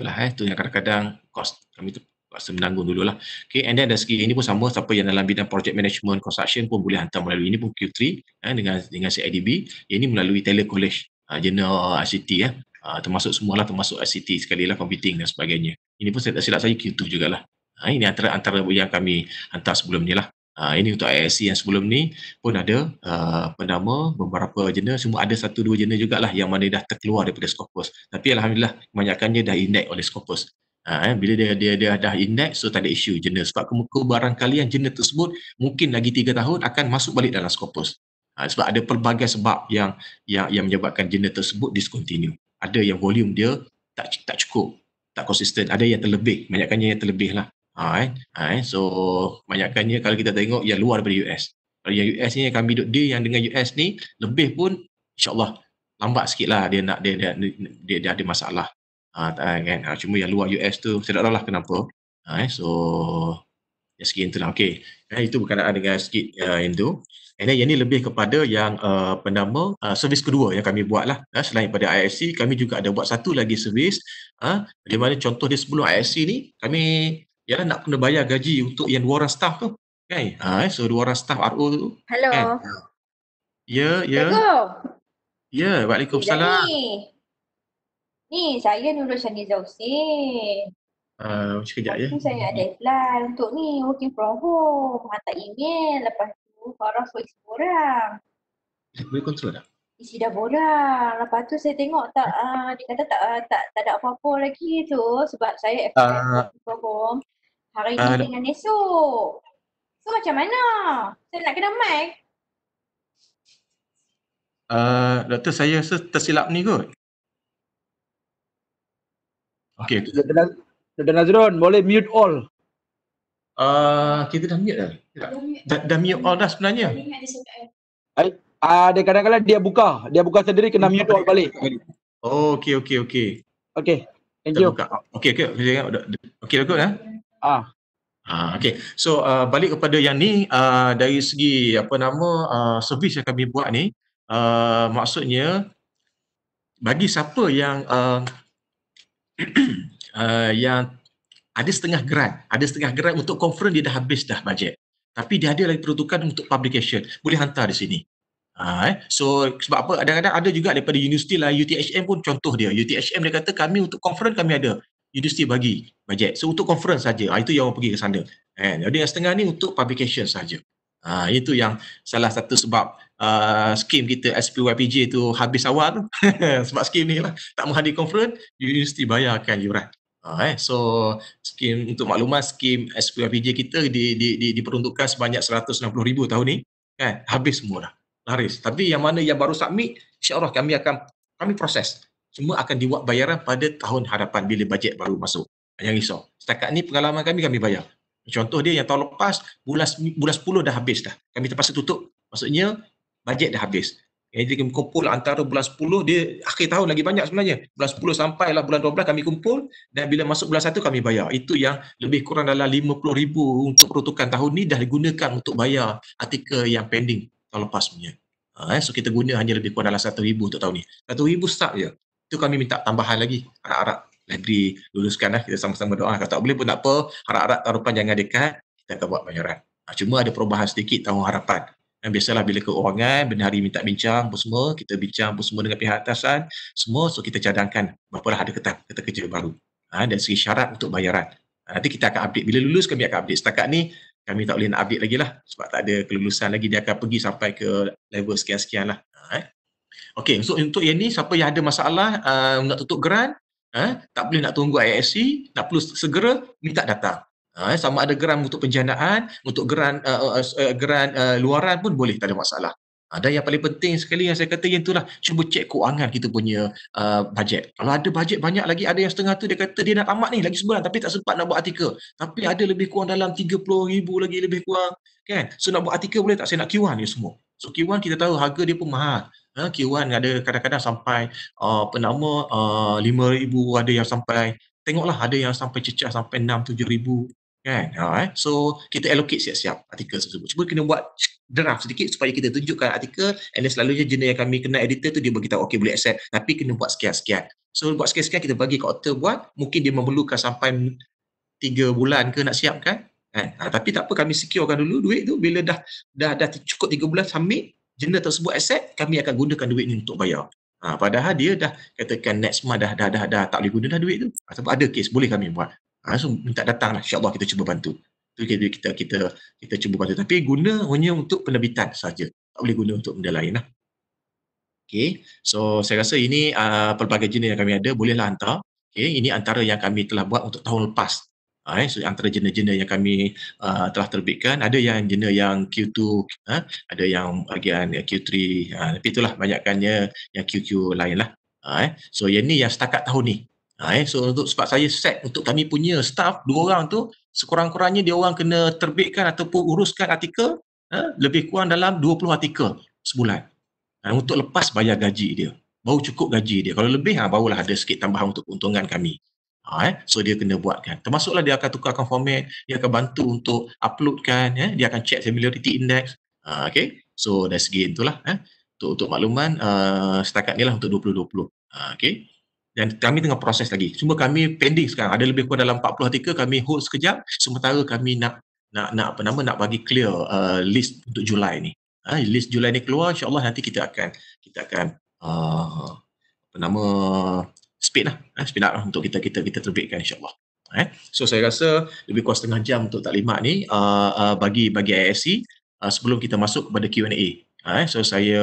lah eh. tu yang kadang-kadang kos kami tu rasa menanggung dulu lah. Okay, and then dari segi ini pun sama siapa yang dalam bidang project management construction pun boleh hantar melalui ini pun Q3 eh, dengan dengan CIDB. Yang ini melalui telecollege uh, ah, General ICT eh. Uh, termasuk lah termasuk ICT sekali lah computing dan sebagainya. Ini pun saya tak silap saya Q2 jugalah. Ha, ini antara antara yang kami hantar sebelum ni lah. Uh, ini untuk ISC yang sebelum ni pun ada uh, ah, penama beberapa jenis semua ada satu dua jenis jugalah yang mana dah terkeluar daripada Scopus tapi alhamdulillah kebanyakannya dah indek oleh Scopus uh, ah, eh, bila dia, dia dia dah indek so tak ada isu jenis sebab kemuka barangkali yang jenis tersebut mungkin lagi tiga tahun akan masuk balik dalam Scopus uh, sebab ada pelbagai sebab yang yang yang menyebabkan jenis tersebut discontinue ada yang volume dia tak tak cukup tak konsisten ada yang terlebih banyakkannya yang terlebih lah Ha, eh. So, banyakkannya kalau kita tengok yang luar daripada US. Kalau yang US ni yang kami duduk dia yang dengan US ni lebih pun insyaAllah lambat sikit lah dia nak dia dia, dia, dia ada masalah. Ha, kan? Ha, cuma yang luar US tu saya tak tahu lah kenapa. Ha, eh. So, ya yes, sikit lah. Okay. Eh, itu berkenaan dengan sikit uh, yang tu. And then yang ni lebih kepada yang uh, eh, penama uh, eh, servis kedua yang kami buat lah. Uh, selain pada IFC, kami juga ada buat satu lagi servis. Uh, di mana contoh dia sebelum IFC ni, kami ya nak kena bayar gaji untuk yang dua orang staff tu. Okay. Ha, eh, so dua orang staff RO tu. Hello. Kan? Ha. Ya, ya. Hello. Ya, Waalaikumsalam. Ni. ni, saya Nurul Shani Zawsin. Uh, ha, sekejap ya. Saya ada hmm. plan untuk ni working from home. Hantar email. Lepas tu, Farah suai seorang. Boleh kontrol tak? Isi dah borang. Lepas tu saya tengok tak, uh, dia kata tak, uh, tak, tak ada apa-apa lagi tu sebab saya uh, ah. FKM. Hari ni uh, ah, dengan esok. So macam mana? Saya nak kena mic. Uh, doktor saya rasa tersilap ni kot. Ah, okey. Doktor Nazrul boleh mute all. Uh, kita dah mute dah. Dah, dah mute all dah sebenarnya. Ah, uh, dia kadang-kadang dia buka. Dia buka sendiri kena mute all balik. Oh okey okey okey. Okey. Thank you. Okey okey. Okey okey. Okey okey. Okey okey. Okey okey. Ah. Ah, okay. So uh, balik kepada yang ni uh, dari segi apa nama uh, servis yang kami buat ni uh, maksudnya bagi siapa yang uh, [clears throat] uh, yang ada setengah grant, ada setengah grant untuk conference dia dah habis dah bajet. Tapi dia ada lagi peruntukan untuk publication. Boleh hantar di sini. Ha, eh. So sebab apa kadang-kadang ada juga daripada universiti lah UTHM pun contoh dia UTHM dia kata kami untuk conference kami ada universiti bagi bajet. So untuk conference saja, ah, itu yang orang pergi ke sana. And, jadi yang setengah ni untuk publication saja. Ha, itu yang salah satu sebab uh, skim kita SPYPJ tu habis awal tu. [laughs] sebab skim ni lah. Tak menghadir conference, universiti bayarkan yuran. Ha, eh. So skim untuk maklumat skim SPYPJ kita di, di, di, diperuntukkan sebanyak RM160,000 tahun ni. Kan? Habis semua dah. Laris. Tapi yang mana yang baru submit, insyaAllah kami akan kami proses semua akan diwak bayaran pada tahun hadapan bila bajet baru masuk. Jangan risau. Setakat ni pengalaman kami, kami bayar. Contoh dia yang tahun lepas, bulan, bulan 10 dah habis dah. Kami terpaksa tutup. Maksudnya, bajet dah habis. Jadi kami kumpul antara bulan 10, dia akhir tahun lagi banyak sebenarnya. Bulan 10 sampai lah bulan 12 kami kumpul dan bila masuk bulan 1 kami bayar. Itu yang lebih kurang dalam RM50,000 untuk peruntukan tahun ni dah digunakan untuk bayar artikel yang pending tahun lepas sebenarnya. Ha, eh, so kita guna hanya lebih kurang dalam RM1,000 untuk tahun ni. RM1,000 start je tu kami minta tambahan lagi harap-harap lah diluluskan lah kita sama-sama doa kalau tak boleh pun tak apa harap-harap tahun depan jangan dekat kita akan buat bayaran ah, cuma ada perubahan sedikit tahun harapan dan biasalah bila keuangan benda hari minta bincang pun semua kita bincang pun semua dengan pihak atasan semua so kita cadangkan berapa lah ada ketat kata kerja baru ha, dan segi syarat untuk bayaran ha, nanti kita akan update bila lulus kami akan update setakat ni kami tak boleh nak update lagi lah sebab tak ada kelulusan lagi dia akan pergi sampai ke level sekian-sekian lah ha, eh? Okey, so untuk yang ni siapa yang ada masalah uh, nak tutup geran, uh, tak boleh nak tunggu IISC, e, tak perlu segera minta datang. Uh, ha, sama ada geran untuk penjanaan, untuk geran uh uh, uh, uh, geran uh, luaran pun boleh, tak ada masalah. Ada ha, uh, yang paling penting sekali yang saya kata yang itulah cuba cek keuangan kita punya uh, bajet. Kalau ada bajet banyak lagi ada yang setengah tu dia kata dia nak tamat ni lagi sebulan tapi tak sempat nak buat artikel. Tapi ada lebih kurang dalam 30,000 lagi lebih kurang kan. So nak buat artikel boleh tak saya nak Q1 ni semua. So Q1 kita tahu harga dia pun mahal. Q1 ha, ada kadang-kadang sampai uh, penama uh, 5,000 ada yang sampai tengoklah ada yang sampai cecah sampai 6,000 ribu kan ha, eh? so kita allocate siap-siap artikel tersebut cuba kena buat draft sedikit supaya kita tunjukkan artikel and then selalunya jenis yang kami kena editor tu dia beritahu okey boleh accept tapi kena buat sekian-sekian so buat sekian-sekian kita bagi ke author buat mungkin dia memerlukan sampai 3 bulan ke nak siapkan kan? ha, tapi tak apa kami securekan dulu duit tu bila dah dah dah cukup 3 bulan sambil jenda tersebut aset, kami akan gunakan duit ni untuk bayar. Ha, padahal dia dah katakan next month dah, dah, dah, dah tak boleh guna dah duit tu. Ha, sebab ada kes boleh kami buat. Ha, so minta datang lah. InsyaAllah kita cuba bantu. Itu kita, kita, kita, kita cuba bantu. Tapi guna hanya untuk penerbitan saja. Tak boleh guna untuk benda lain lah. Okay. So saya rasa ini uh, pelbagai jenis yang kami ada. Bolehlah hantar. Okay. Ini antara yang kami telah buat untuk tahun lepas. Uh, ah, eh, so antara jenis-jenis yang kami uh, telah terbitkan, ada yang jenis yang Q2, uh, ha, ada yang bagian Q3, uh, ha, tapi itulah banyakkannya yang QQ lain lah. Uh, ah, eh, so yang ni yang setakat tahun ni. Uh, so untuk sebab saya set untuk kami punya staff, dua orang tu, sekurang-kurangnya dia orang kena terbitkan ataupun uruskan artikel uh, lebih kurang dalam 20 artikel sebulan. Uh, untuk lepas bayar gaji dia. Baru cukup gaji dia. Kalau lebih, ha, barulah ada sikit tambahan untuk keuntungan kami. Ha, eh. So dia kena buatkan. Termasuklah dia akan tukarkan format, dia akan bantu untuk uploadkan, eh. dia akan check similarity index. Ha, okay. So dari segi itulah. Eh. Untuk, untuk makluman uh, setakat ni lah untuk 2020. Ha, okay. Dan kami tengah proses lagi. Cuma kami pending sekarang. Ada lebih kurang dalam 40 artikel kami hold sekejap. Sementara kami nak nak nak apa nama nak bagi clear uh, list untuk Julai ni. Ha, list Julai ni keluar insyaAllah nanti kita akan kita akan uh, apa nama Speed lah eh, ha, spin up lah untuk kita kita kita terbitkan insyaallah eh so saya rasa lebih kurang setengah jam untuk taklimat ni uh, uh, bagi bagi ISC uh, sebelum kita masuk kepada Q&A ha, eh so saya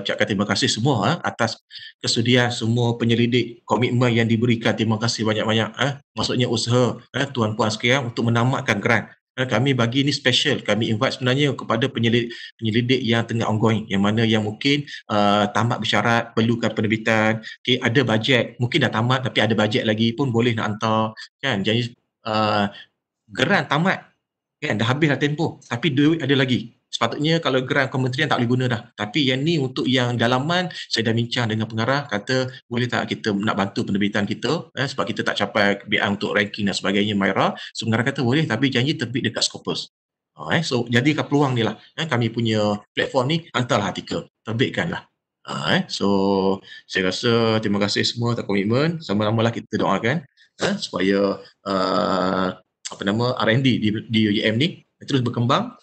ucapkan terima kasih semua eh, atas kesudian semua penyelidik komitmen yang diberikan terima kasih banyak-banyak eh maksudnya usaha eh tuan-puan sekalian untuk menamatkan grant kami bagi ini special kami invite sebenarnya kepada penyelidik penyelidik yang tengah ongoing yang mana yang mungkin uh, tamat bersyarat perlukan penerbitan okey ada bajet mungkin dah tamat tapi ada bajet lagi pun boleh nak hantar kan jadi uh, geran tamat kan dah habis dah tempoh tapi duit ada lagi sepatutnya kalau grant kementerian tak boleh guna dah. Tapi yang ni untuk yang dalaman, saya dah bincang dengan pengarah, kata boleh tak kita nak bantu penerbitan kita eh, sebab kita tak capai kebiayaan untuk ranking dan sebagainya, Myra. So pengarah kata boleh tapi janji terbit dekat Scopus. Ha, eh. So jadikan peluang ni lah. Eh, kami punya platform ni, hantarlah artikel. Terbitkanlah. Ha, eh. So saya rasa terima kasih semua tak komitmen. sama sama lah kita doakan eh, supaya uh, apa nama R&D di, di UGM ni terus berkembang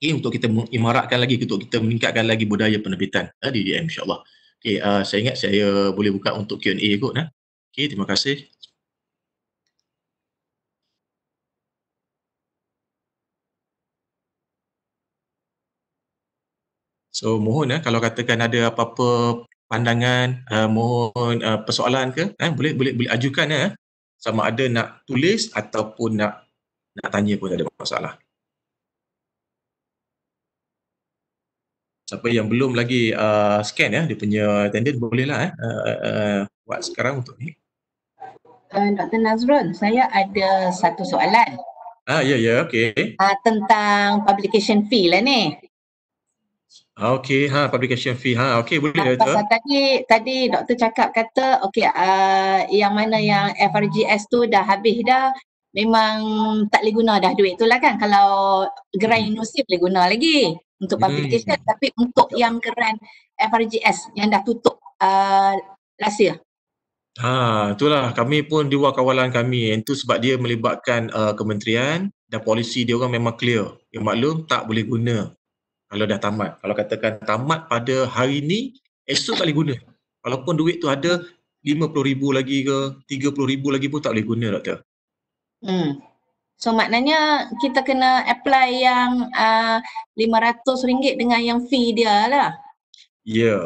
okay, untuk kita imaratkan lagi untuk kita meningkatkan lagi budaya penerbitan uh, di DM insyaAllah okay, uh, saya ingat saya boleh buka untuk Q&A kot nah. okay, terima kasih So mohon eh, kalau katakan ada apa-apa pandangan, uh, mohon uh, persoalan ke, eh, boleh boleh boleh ajukan ya. sama ada nak tulis ataupun nak nak tanya pun ada masalah. siapa yang belum lagi uh, scan ya dia punya attendant bolehlah eh uh, uh, uh, buat sekarang untuk ni. Uh, Dr. Nazrul, saya ada satu soalan. Ah ya ya okey. Ah uh, tentang publication fee lah ni. Ah okey ha publication fee ha okey boleh ah, ke? Pasal tadi tadi doktor cakap kata okey uh, yang mana yang FRGS tu dah habis dah memang tak boleh guna dah duit tu lah kan kalau gerai hmm. industri boleh guna lagi untuk publication hmm. tapi untuk yang keran FRGS yang dah tutup uh, last year. Ha, itulah kami pun di bawah kawalan kami. Itu sebab dia melibatkan uh, kementerian dan polisi dia orang memang clear. Yang maklum tak boleh guna kalau dah tamat. Kalau katakan tamat pada hari ni, esok tak boleh guna. Walaupun duit tu ada RM50,000 lagi ke RM30,000 lagi pun tak boleh guna doktor. Hmm. So maknanya kita kena apply yang uh, RM500 dengan yang fee dia lah. Ya. Yeah.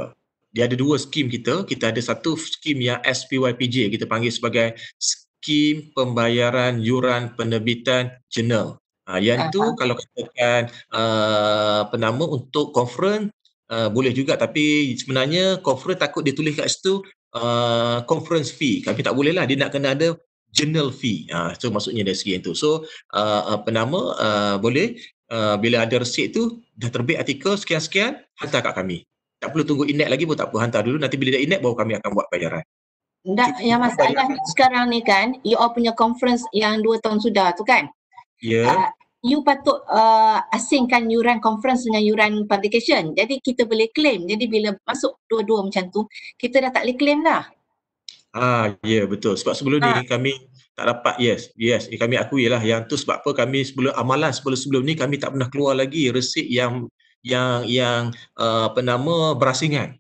Dia ada dua skim kita. Kita ada satu skim yang SPYPJ kita panggil sebagai skim pembayaran yuran penerbitan jurnal. Uh, yang uh-huh. tu kalau katakan uh, penama untuk conference uh, boleh juga tapi sebenarnya conference takut dia tulis kat situ uh, conference fee. Tapi tak boleh lah. Dia nak kena ada journal fee. Uh, so maksudnya dari segi itu. So uh, ah, apa ah, nama uh, boleh uh, bila ada resit tu dah terbit artikel sekian-sekian hantar kat kami. Tak perlu tunggu inek lagi pun tak perlu hantar dulu nanti bila dah inek baru kami akan buat bayaran. Tak, yang masalah sekarang ni kan, you all punya conference yang dua tahun sudah tu kan? Ya. Yeah. Uh, you patut uh, asingkan you run conference dengan you run publication. Jadi kita boleh claim. Jadi bila masuk dua-dua macam tu, kita dah tak boleh claim dah. Ah, ya yeah, betul. Sebab sebelum ha. ni ah. kami tak dapat yes. Yes, eh, kami akui lah yang tu sebab apa kami sebelum amalan sebelum sebelum ni kami tak pernah keluar lagi resit yang yang yang uh, apa nama berasingan.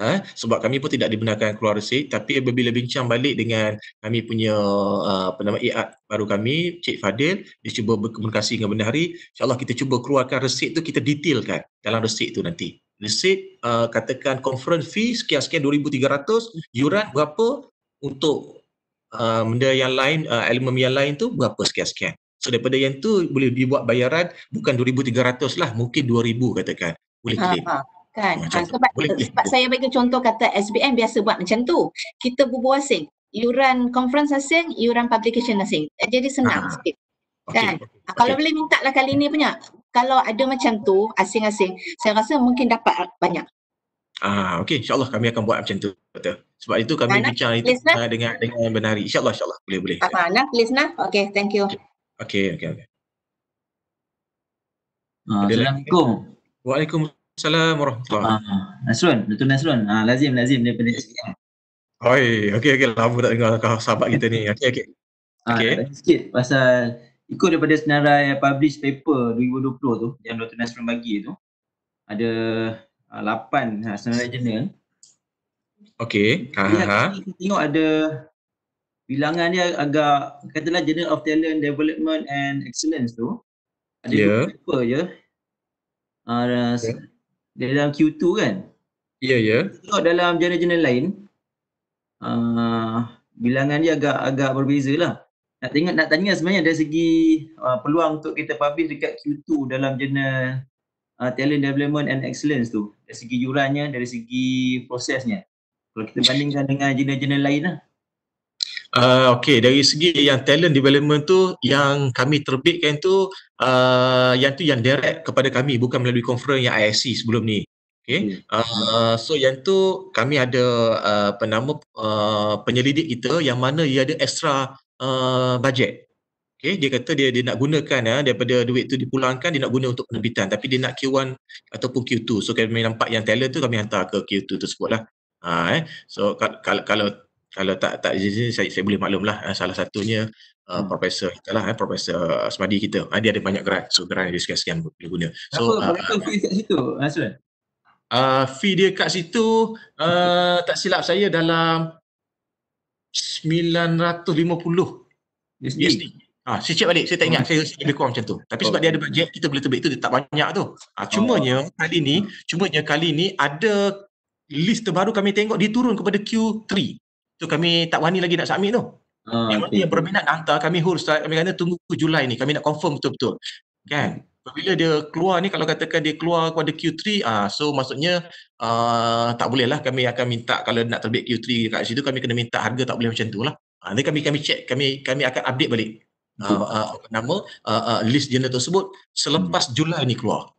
Eh, sebab kami pun tidak dibenarkan keluar resit tapi bila bincang balik dengan kami punya uh, apa nama iat baru kami Cik Fadil dia cuba berkomunikasi dengan hari. insyaallah kita cuba keluarkan resit tu kita detailkan dalam resit tu nanti resit uh, katakan conference fee sekian-sekian 2300 yuran berapa untuk uh, benda yang lain, uh, elemen yang lain tu berapa sekian-sekian. So daripada yang tu boleh dibuat bayaran bukan 2,300 lah, mungkin 2,000 katakan. Boleh ha, klaim. Ha. uh kan ha, sebab, boleh, sebab boleh. saya bagi contoh kata SBM biasa buat macam tu kita bubuh asing iuran conference asing iuran publication asing eh, jadi senang ha. sikit kan Okay. Ah, kalau boleh minta lah kali ni punya kalau ada macam tu asing-asing saya rasa mungkin dapat banyak Ah, okey, insyaAllah kami akan buat macam tu. Betul. Sebab itu kami nah, bincang nah, itu nah. dengan dengan yang benar. InsyaAllah, insyaAllah. Boleh, boleh. Tak nah, please nah. Okey, thank you. Okey, okey, okey. Ah, okay. Assalamualaikum. Waalaikumsalam warahmatullahi wabarakatuh. Nasrun, Dr. Nasrun. Ah, lazim, lazim daripada SPM. Oi, okey, okey. Lama tak dengar sahabat kita ni. Okey, okey. Ah, okay. sikit pasal ikut daripada senarai publish paper 2020 tu yang Dr. Nasrun bagi tu. Ada Ah, lapan ha, senarai general. Okay. Ha, ha, ha. Kita tengok ada bilangan dia agak katalah Journal of Talent Development and Excellence tu. Ada yeah. paper je. Ah uh, ya. okay. dalam Q2 kan? Ya yeah, ya. Yeah. dalam jurnal-jurnal lain uh, bilangan dia agak agak berbezalah. Nak tengok nak tanya sebenarnya dari segi uh, peluang untuk kita publish dekat Q2 dalam jurnal uh, talent development and excellence tu dari segi yurannya dari segi prosesnya kalau kita bandingkan dengan jenis-jenis lain lah uh, okay, dari segi yang talent development tu yang kami terbitkan tu uh, yang tu yang direct kepada kami bukan melalui conference yang ISC sebelum ni Okay. Hmm. Uh, so yang tu kami ada uh, penama uh, penyelidik kita yang mana dia ada extra uh, budget Okay, dia kata dia dia nak gunakan ya, daripada duit tu dipulangkan dia nak guna untuk penerbitan tapi dia nak Q1 ataupun Q2. So kami nampak yang teller tu kami hantar ke Q2 tersebut lah. Ha, eh. So kalau kalau kalau tak tak izin saya, saya boleh maklumlah eh, salah satunya uh, hmm. profesor kita lah eh, profesor Asmadi kita. Ha, dia ada banyak grant. So grant dia sekian-sekian boleh guna. So apa uh, berapa fee kat situ? Aslan. Uh, fee dia kat situ uh, tak silap saya dalam 950 USD. USD. Ah, ha, saya balik, saya tak ingat. Saya, saya lebih kurang macam tu. Tapi sebab dia ada bajet, kita boleh tebak itu dia tak banyak tu. Ha, cumanya oh. kali ni, cumanya kali ni ada list terbaru kami tengok dia turun kepada Q3. Tu kami tak wani lagi nak submit tu. Oh, yang, okay. yang berminat nak hantar kami hur kami kata tunggu Julai ni kami nak confirm betul-betul. Kan? Bila dia keluar ni kalau katakan dia keluar kepada Q3 ah so maksudnya uh, tak boleh lah kami akan minta kalau nak terbit Q3 dekat situ kami kena minta harga tak boleh macam tu lah. Ha, kami kami check kami kami akan update balik uh, uh, nama uh, uh, list jenis tersebut selepas hmm. Julai ni keluar.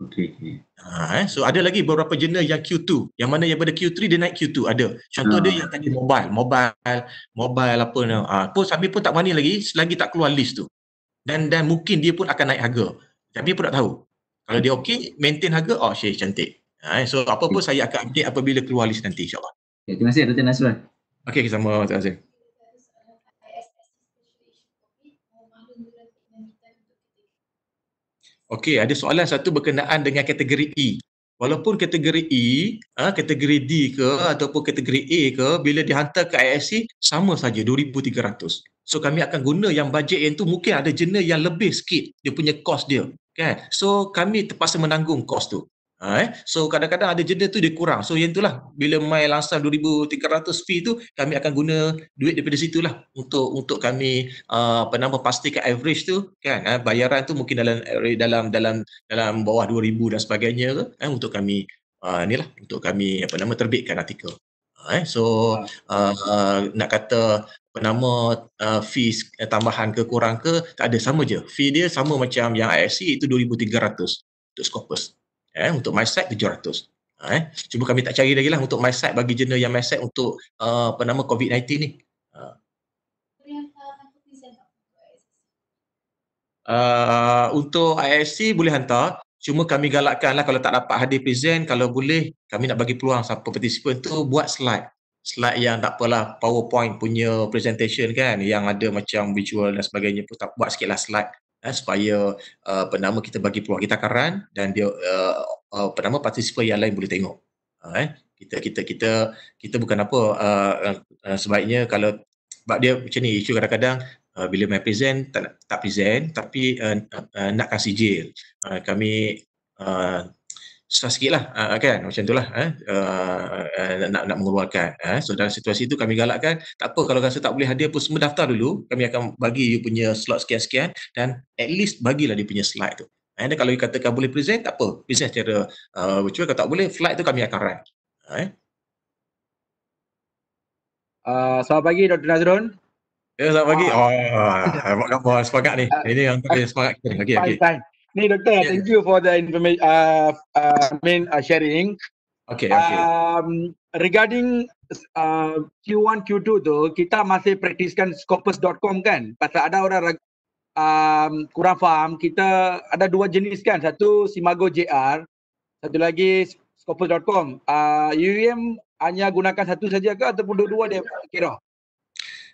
Okay. Ha, eh. So ada lagi beberapa jenis yang Q2. Yang mana yang pada Q3 dia naik Q2 ada. Contoh hmm. dia yang tadi mobile. Mobile, mobile apa ni. Ha, pun sambil pun tak berani lagi selagi tak keluar list tu. Dan dan mungkin dia pun akan naik harga. Tapi pun tak tahu. Kalau dia okey maintain harga, oh syih cantik. Ha, eh. So apa pun okay. saya akan update apabila keluar list nanti insyaAllah. Okay, terima kasih Dr. Nasrul. Okay, sama-sama. Terima kasih. Okey, ada soalan satu berkenaan dengan kategori E. Walaupun kategori E, ha, kategori D ke ataupun kategori A ke bila dihantar ke ISC sama saja 2300. So kami akan guna yang bajet yang tu mungkin ada jenis yang lebih sikit dia punya kos dia. Kan? So kami terpaksa menanggung kos tu. Ha, eh? So kadang-kadang ada jenis tu dia kurang. So yang itulah bila mai langsam 2300 fee tu kami akan guna duit daripada situ lah untuk untuk kami uh, apa nama pastikan average tu kan eh? bayaran tu mungkin dalam eh, dalam dalam dalam bawah 2000 dan sebagainya tu eh? untuk kami uh, inilah untuk kami apa nama terbitkan artikel. Ha, eh? So uh, uh, nak kata apa nama uh, fees eh, tambahan ke kurang ke tak ada sama je. Fee dia sama macam yang ISC itu 2300 untuk scopus eh untuk my site 700 eh cuba kami tak cari lagi lah untuk my site bagi jurnal yang my site untuk uh, apa nama covid-19 ni uh. Uh, untuk ISC boleh hantar cuma kami galakkan lah kalau tak dapat hadir present kalau boleh kami nak bagi peluang siapa participant tu buat slide slide yang tak apalah powerpoint punya presentation kan yang ada macam visual dan sebagainya pun tak buat sikitlah slide eh, supaya uh, penama kita bagi peluang kita karan dan dia uh, uh, penama partisipan yang lain boleh tengok. Uh, eh. kita kita kita kita bukan apa uh, uh, sebaiknya kalau sebab dia macam ni isu kadang-kadang uh, bila main present tak, tak present tapi uh, uh, nak kasih jail. Uh, kami uh, susah sikit lah uh, kan macam itulah eh? uh, uh, nak, nak mengeluarkan eh? so dalam situasi itu kami galakkan tak apa kalau rasa tak boleh hadir pun semua daftar dulu kami akan bagi you punya slot sekian-sekian dan at least bagilah dia punya slide tu eh? dan kalau you katakan boleh present tak apa present secara uh, virtual kalau tak boleh flight tu kami akan run eh? uh, selamat pagi Dr. Nazrul Ya, selamat pagi. Oh, oh, oh, oh, oh, oh, oh, oh, oh, oh, oh, oh, oh, oh, oh, oh, oh, oh, oh, oh, Ni doktor, yeah. thank you for the information. Uh, uh, main uh, sharing. Okay, okay. Um, regarding uh, Q1, Q2 tu, kita masih praktiskan scopus.com kan? Pasal ada orang um, kurang faham, kita ada dua jenis kan? Satu Simago JR, satu lagi scopus.com. Uh, UEM hanya gunakan satu saja ke ataupun dua-dua dia kira?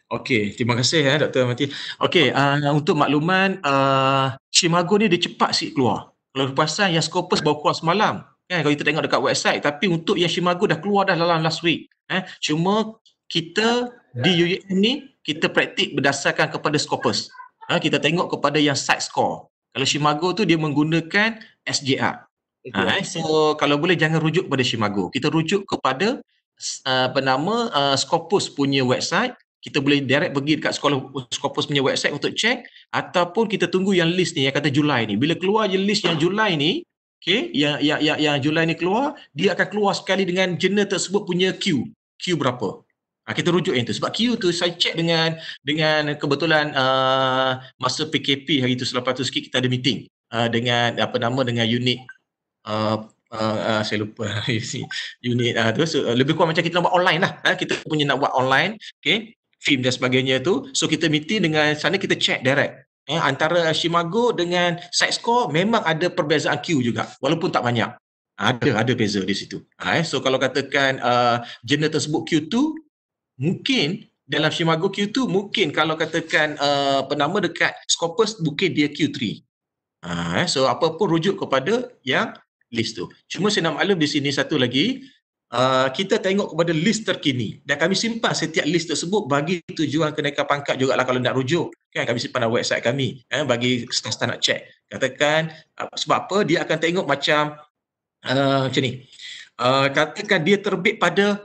Okey, terima kasih ya eh, Dr. Mati. Okey, uh, untuk makluman uh, Shimago ni dia cepat sikit keluar. Kalau pasal yang Scopus baru keluar semalam. Kan? Kalau kita tengok dekat website. Tapi untuk yang Shimago dah keluar dah dalam last week. Eh? Cuma kita ya. di UUM ni, kita praktik berdasarkan kepada Scopus. Ha? Eh, kita tengok kepada yang site score. Kalau Shimago tu dia menggunakan SJR. Ha, eh? So kalau boleh jangan rujuk pada Shimago. Kita rujuk kepada uh, apa nama uh, Scopus punya website kita boleh direct pergi dekat sekolah skopus punya website untuk check ataupun kita tunggu yang list ni yang kata Julai ni. Bila keluar je list yang Julai ni, okay? yang, yang yang yang Julai ni keluar, dia akan keluar sekali dengan jurnal tersebut punya Q Q berapa? Ha, kita rujuk yang tu. Sebab Q tu saya check dengan dengan kebetulan uh, masa PKP hari tu selepas tu sikit kita ada meeting uh, dengan apa nama dengan unit uh, Uh, uh, saya lupa [laughs] unit uh, tu so, uh, lebih kurang macam kita nak buat online lah uh, kita punya nak buat online okay film dan sebagainya tu so kita meeting dengan sana kita check direct eh, antara Shimago dengan side score memang ada perbezaan Q juga walaupun tak banyak ada ada beza di situ ha, eh. so kalau katakan jenis uh, tersebut Q2 mungkin dalam Shimago Q2 mungkin kalau katakan uh, penama dekat Scopus mungkin dia Q3 ha, ah, eh. so apa pun rujuk kepada yang list tu cuma saya nak maklum di sini satu lagi Ah, kita tengok kepada list terkini dan kami simpan setiap list tersebut bagi tujuan kenaikan pangkat juga kalau nak rujuk kan kami simpan dalam website kami eh, bagi staff-staff nak check katakan uh, sebab apa dia akan tengok macam uh, macam ni uh, katakan dia terbit pada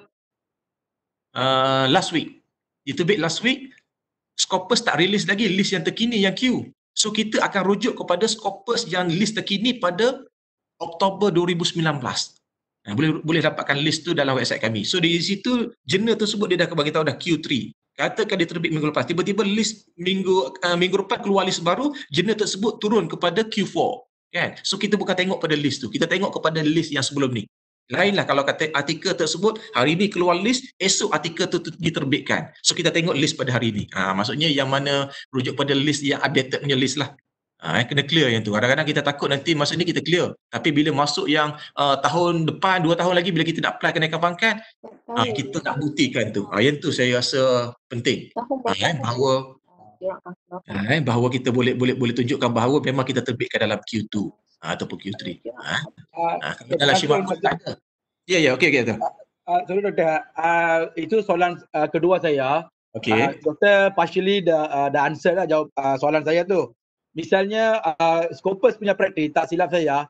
uh, last week dia terbit last week Scopus tak release lagi list yang terkini yang Q. so kita akan rujuk kepada Scopus yang list terkini pada Oktober 2019 boleh boleh dapatkan list tu dalam website kami. So di situ jurnal tersebut dia dah bagi tahu dah Q3. Katakan dia terbit minggu lepas, tiba-tiba list minggu uh, minggu lepas keluar list baru, jurnal tersebut turun kepada Q4. Kan? So kita bukan tengok pada list tu, kita tengok kepada list yang sebelum ni. Lainlah kalau kata artikel tersebut hari ini keluar list, esok artikel tu diterbitkan. So kita tengok list pada hari ini. Ha, maksudnya yang mana rujuk pada list yang updated punya list lah. Ha, eh, kena clear yang tu. Kadang-kadang kita takut nanti masa ni kita clear. Tapi bila masuk yang uh, tahun depan, dua tahun lagi bila kita nak apply kenaikan pangkat, ha, kita nak buktikan tu. Ha, yang tu saya rasa penting. Ha, kan, bahawa ha, kan, bahawa kita boleh boleh boleh tunjukkan bahawa memang kita terbitkan dalam Q2 ha, ataupun Q3. Ha, ha, kalau dalam Syibat pun tak ada. Ya, ya, okey, okey. Uh, sorry, Doktor. Uh, itu soalan uh, kedua saya. Okey. Uh, Doktor partially dah, uh, dah answer lah jawab uh, soalan saya tu misalnya uh, Scopus punya praktik tak silap saya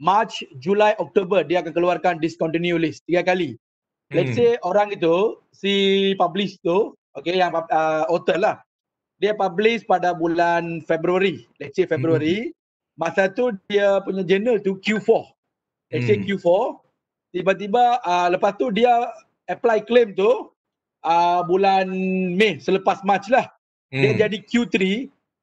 March, Julai, Oktober dia akan keluarkan discontinue list tiga kali. Let's hmm. say orang itu si publish tu, okay yang uh, author lah. Dia publish pada bulan Februari. Let's say Februari. Hmm. Masa tu dia punya journal tu Q4. Let's hmm. say Q4. Tiba-tiba uh, lepas tu dia apply claim tu uh, bulan Mei selepas March lah. Hmm. Dia jadi Q3.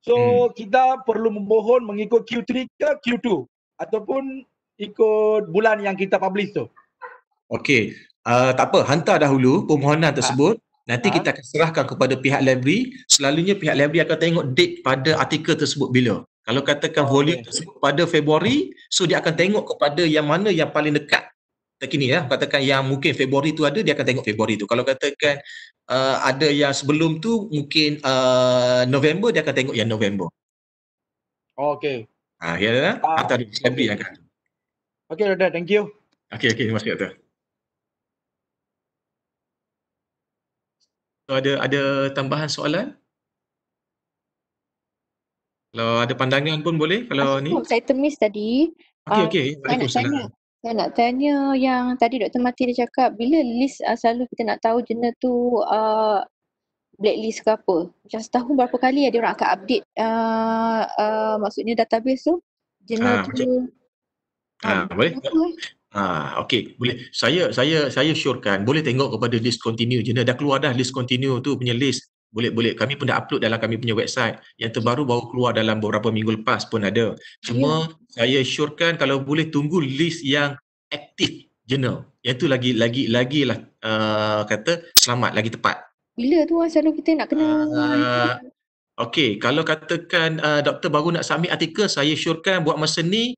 So hmm. kita perlu memohon mengikut Q3 ke Q2 ataupun ikut bulan yang kita publish tu. Okey. Uh, tak apa, hantar dahulu permohonan tersebut. Ha. Nanti ha. kita akan serahkan kepada pihak library. Selalunya pihak library akan tengok date pada artikel tersebut bila. Kalau katakan volume okay. tersebut pada Februari, so dia akan tengok kepada yang mana yang paling dekat terkini ya. Katakan yang mungkin Februari tu ada, dia akan tengok Februari tu. Kalau katakan uh, ada yang sebelum tu, mungkin uh, November, dia akan tengok yang November. Oh, okay. Ah, ha, ya, ya. Ah, Atau di Februari yang akan. Okay, Roda. Thank you. Okay, okay. Terima kasih, Atta. So, ada ada tambahan soalan? Kalau ada pandangan pun boleh kalau Aku, ni. Saya termiss tadi. Okay, okay. Uh, ah, saya nak tanya. Saya nak tanya yang tadi Dr. Mati dia cakap bila list uh, selalu kita nak tahu jenis tu uh, blacklist ke apa. Macam setahun berapa kali ya orang akan update uh, uh, maksudnya database tu jenis ha, tu. Ha, ha, boleh? Ha, eh. okay, boleh. Saya saya saya syorkan boleh tengok kepada list continue jenis dah keluar dah list continue tu punya list boleh boleh kami pun dah upload dalam kami punya website yang terbaru baru keluar dalam beberapa minggu lepas pun ada cuma yeah. saya syorkan kalau boleh tunggu list yang aktif journal yang tu lagi lagi lagi lah uh, kata selamat lagi tepat bila tu selalu kita nak kena uh, Okey, kalau katakan uh, doktor baru nak submit artikel, saya syorkan buat masa ni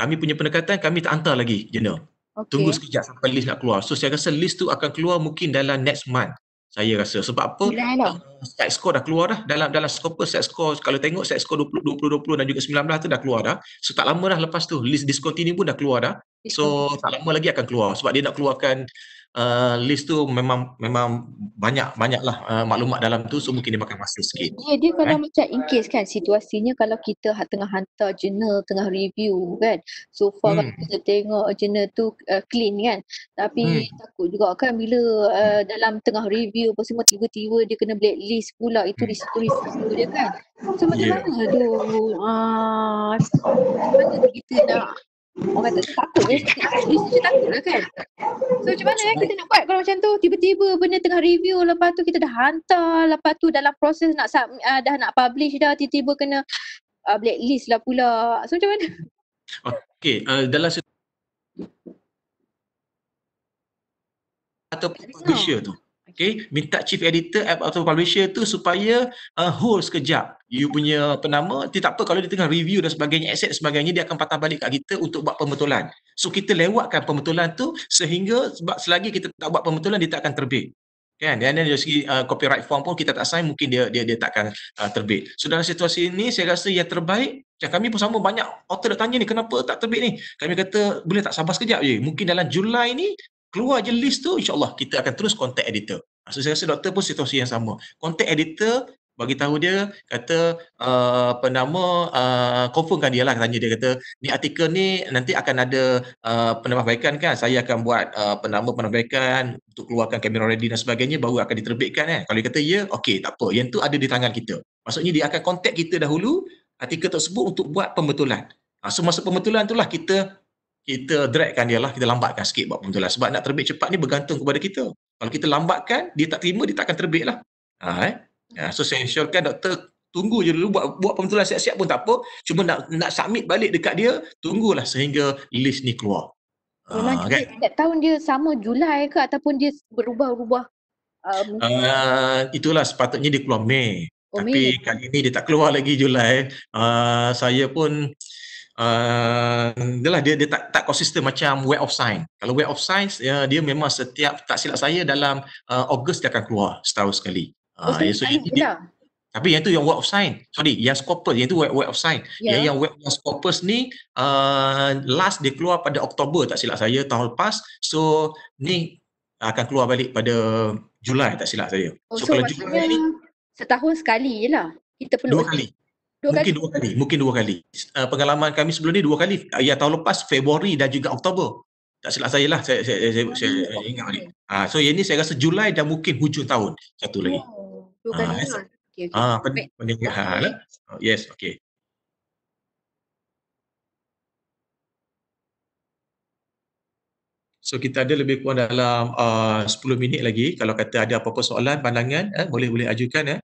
kami punya pendekatan, kami tak hantar lagi jurnal. Okay. Tunggu sekejap sampai list nak keluar. So saya rasa list tu akan keluar mungkin dalam next month saya rasa sebab apa uh, set score dah keluar dah dalam dalam scoper set score kalau tengok set score 20 20 20 dan juga 19 tu dah keluar dah so tak lama dah lepas tu list discontinue pun dah keluar dah so tak lama lagi akan keluar sebab dia nak keluarkan uh, list tu memang memang banyak banyaklah uh, maklumat dalam tu so mungkin dia makan masa sikit. Ya yeah, dia kalau right? macam in case kan situasinya kalau kita ha, tengah hantar journal tengah review kan so far hmm. kita tengok journal tu uh, clean kan tapi hmm. takut juga kan bila uh, dalam tengah review apa semua tiba-tiba dia kena blacklist pula itu hmm. risiko risiko dia kan. So macam ya. mana tu? Ah macam mana kita nak orang kata takut je eh, lah. isteri takut lah kan so macam mana eh kita nak buat kalau macam tu tiba-tiba benda tengah review lepas tu kita dah hantar lepas tu dalam proses nak sub, uh, dah nak publish dah tiba-tiba kena uh, blacklist lah pula so macam mana okay uh, ah, dalam atau publisher lah. tu okay, minta chief editor app atau publisher tu supaya uh, hold sekejap you punya penama, dia tak apa kalau dia tengah review dan sebagainya, asset dan sebagainya, dia akan patah balik kat kita untuk buat pembetulan. So kita lewatkan pembetulan tu sehingga sebab selagi kita tak buat pembetulan, dia tak akan terbit. Kan? Dan dari segi uh, copyright form pun kita tak sign, mungkin dia dia, dia tak akan uh, terbit. So dalam situasi ini, saya rasa yang terbaik, Ya, kami pun sama banyak author dah tanya ni kenapa tak terbit ni. Kami kata boleh tak sabar sekejap je. Mungkin dalam Julai ni keluar je list tu insyaallah kita akan terus contact editor so saya rasa doktor pun situasi yang sama contact editor bagi tahu dia kata uh, apa nama uh, confirmkan dia lah tanya dia kata ni artikel ni nanti akan ada uh, penambahbaikan kan saya akan buat uh, penambah penambahbaikan untuk keluarkan kamera ready dan sebagainya baru akan diterbitkan kan kalau dia kata ya okey tak apa yang tu ada di tangan kita maksudnya dia akan contact kita dahulu artikel tersebut untuk buat pembetulan ha, ah, so masa pembetulan itulah kita kita dragkan dia lah, kita lambatkan sikit buat pembetulan. Lah. Sebab nak terbit cepat ni bergantung kepada kita. Kalau kita lambatkan, dia tak terima, dia tak akan terbit lah. Ha, eh? Ha, so saya ensurekan doktor tunggu je dulu buat, buat pembentulan lah siap-siap pun tak apa. Cuma nak nak submit balik dekat dia, tunggulah sehingga list ni keluar. Ha, Okay. Kan? tahun dia sama Julai ke ataupun dia berubah-ubah? Um, uh, ah, itulah sepatutnya dia keluar Mei. Oh, Tapi Mei. Lah. kali ni dia tak keluar lagi Julai. Uh, saya pun uh, lah, dia dia tak tak konsisten macam way of science. Kalau way of science uh, dia memang setiap tak silap saya dalam uh, ah, Ogos dia akan keluar setahun sekali. Uh, oh, so dia, dia, tapi yang tu yang way of science. Sorry, yang Scopus yang tu way web of science. Yeah. Yang yang way of Scopus ni uh, last dia keluar pada Oktober tak silap saya tahun lepas. So ni akan keluar balik pada Julai tak silap saya. Oh, so, so kalau Julai ni setahun sekali jelah. Kita perlu dua kali. Dua mungkin kali. dua kali, mungkin dua kali. Uh, pengalaman kami sebelum ni dua kali. Ya tahun lepas Februari dan juga Oktober. Tak silap saya lah, saya saya saya, saya, okay. ingat balik. Ha, so yang ni saya rasa Julai dan mungkin hujung tahun. Satu lagi. Oh, dua kali. Ha, ah, Okay, okay. Ah, pen- pen- pen- ha, ha, Yes, okay. So kita ada lebih kurang dalam ah, uh, 10 minit lagi. Kalau kata ada apa-apa soalan, pandangan, eh, boleh boleh ajukan. Eh.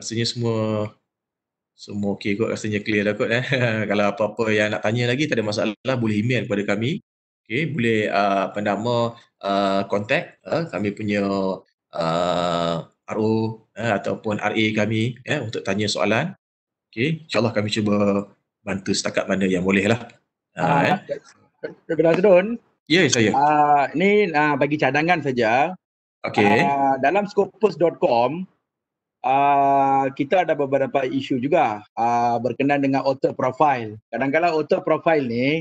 rasanya semua semua okey kot rasanya clear dah kot eh. [laughs] Kalau apa-apa yang nak tanya lagi tak ada masalah boleh email kepada kami. Okey, boleh uh, apa nama uh, contact uh, kami punya uh, RO uh, eh, ataupun RA kami ya uh, untuk tanya soalan. Okey, insyaallah kami cuba bantu setakat mana yang boleh lah. Ha. Uh, uh, eh. Don. Ya, yeah, saya. Ah uh, ni uh, bagi cadangan saja. Okey. Uh, dalam scopus.com Ah, kita ada beberapa isu juga uh, berkenaan dengan auto profile. Kadang-kadang auto profile ni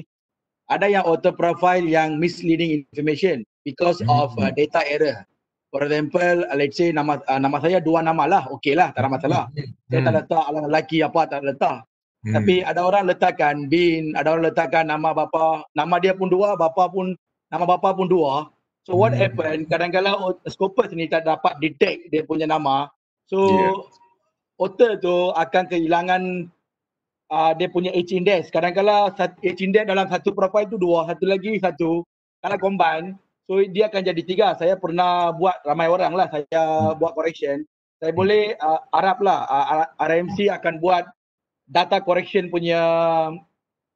ada yang auto profile yang misleading information because of hmm. uh, data error. For example, uh, let's say nama uh, nama saya dua nama lah, okey lah, tak ada masalah. Hmm. Saya tak hmm. letak alam uh, lelaki apa, tak letak. Hmm. Tapi ada orang letakkan bin, ada orang letakkan nama bapa, nama dia pun dua, bapa pun, nama bapa pun dua. So what hmm. happen, kadang-kadang uh, skopus ni tak dapat detect dia punya nama, So yeah. otter tu akan kehilangan uh, dia punya H index. Kadang-kadang H index dalam satu profil tu dua, satu lagi satu. Kalau combine, so dia akan jadi tiga. Saya pernah buat ramai orang lah saya hmm. buat correction. Saya hmm. boleh uh, ah, Arab lah, uh, ah, RMC akan buat data correction punya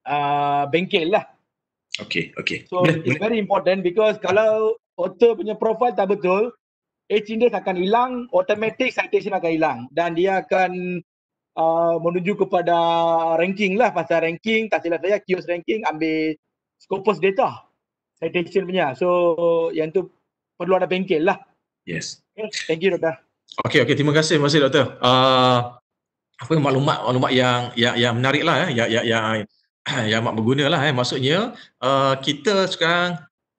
uh, bengkel lah. Okay, okay. So boleh, it's boleh. very important because kalau otter punya profile tak betul, H index akan hilang, automatic citation akan hilang dan dia akan uh, menuju kepada ranking lah pasal ranking, tak silap saya kios ranking ambil Scopus data citation punya. So yang tu perlu ada bengkel lah. Yes. Okay. Thank you doktor. Okay, okay. Terima kasih. masih kasih doktor. Uh, apa maklumat maklumat yang yang yang menarik lah eh. yang yang yang [coughs] yang amat berguna lah eh. maksudnya uh, kita sekarang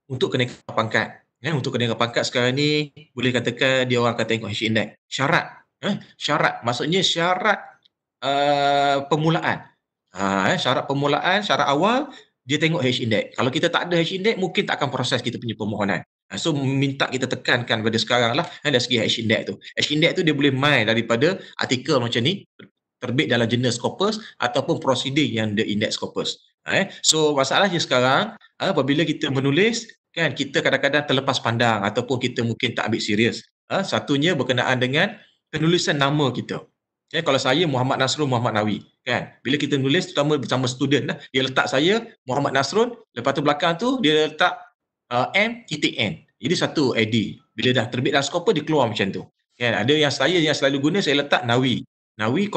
untuk kenaikan pangkat eh, untuk kenaikan pangkat sekarang ni boleh katakan dia orang akan tengok hasil index. Syarat. Eh, syarat. Maksudnya syarat uh, permulaan. Ha, eh, syarat permulaan, syarat awal, dia tengok hash index. Kalau kita tak ada hash index, mungkin tak akan proses kita punya permohonan. Ha, so, minta kita tekankan pada sekarang lah eh, dari segi hash index tu. Hash index tu dia boleh main daripada artikel macam ni, terbit dalam jenis Scopus ataupun prosedur yang the index Scopus. Ha, eh. So, masalahnya sekarang, apabila kita menulis, kan kita kadang-kadang terlepas pandang ataupun kita mungkin tak ambil serius. Ha, satunya berkenaan dengan penulisan nama kita. Ya, kalau saya Muhammad Nasrul Muhammad Nawi kan bila kita tulis terutama bersama student lah dia letak saya Muhammad Nasrul lepas tu belakang tu dia letak uh, M titik N jadi satu ID bila dah terbit dalam scope dia keluar macam tu kan ada yang saya yang selalu guna saya letak Nawi Nawi,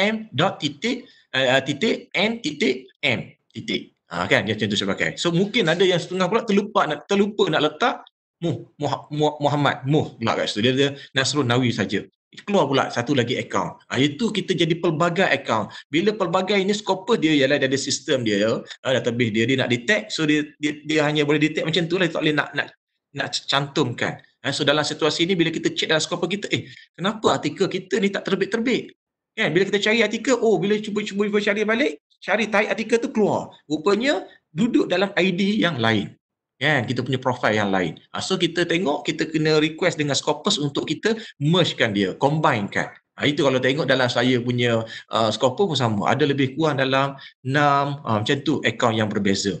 M dot titik uh, titik N titik M titik Ha, kan dia contoh saya pakai. So mungkin ada yang setengah pula terlupa nak terlupa nak letak Muh, Muh, Muh Muhammad Muh pula kat situ. Dia ada Nasrul Nawi saja. Keluar pula satu lagi akaun. Ha, itu kita jadi pelbagai akaun. Bila pelbagai ini scoper dia ialah dia ada sistem dia ya. Ha, database dia dia nak detect so dia, dia dia hanya boleh detect macam tu lah dia tak boleh nak nak nak cantumkan. Ha, so dalam situasi ini bila kita check dalam scoper kita eh kenapa artikel kita ni tak terbit-terbit? Kan bila kita cari artikel oh bila cuba-cuba cari balik cari tarik artikel tu keluar. Rupanya duduk dalam ID yang lain. Kan? Kita punya profil yang lain. Ah, so kita tengok kita kena request dengan Scopus untuk kita mergekan dia, combinekan. Ha, itu kalau tengok dalam saya punya uh, ah, Scopus pun sama. Ada lebih kurang dalam 6 uh, macam tu account yang berbeza.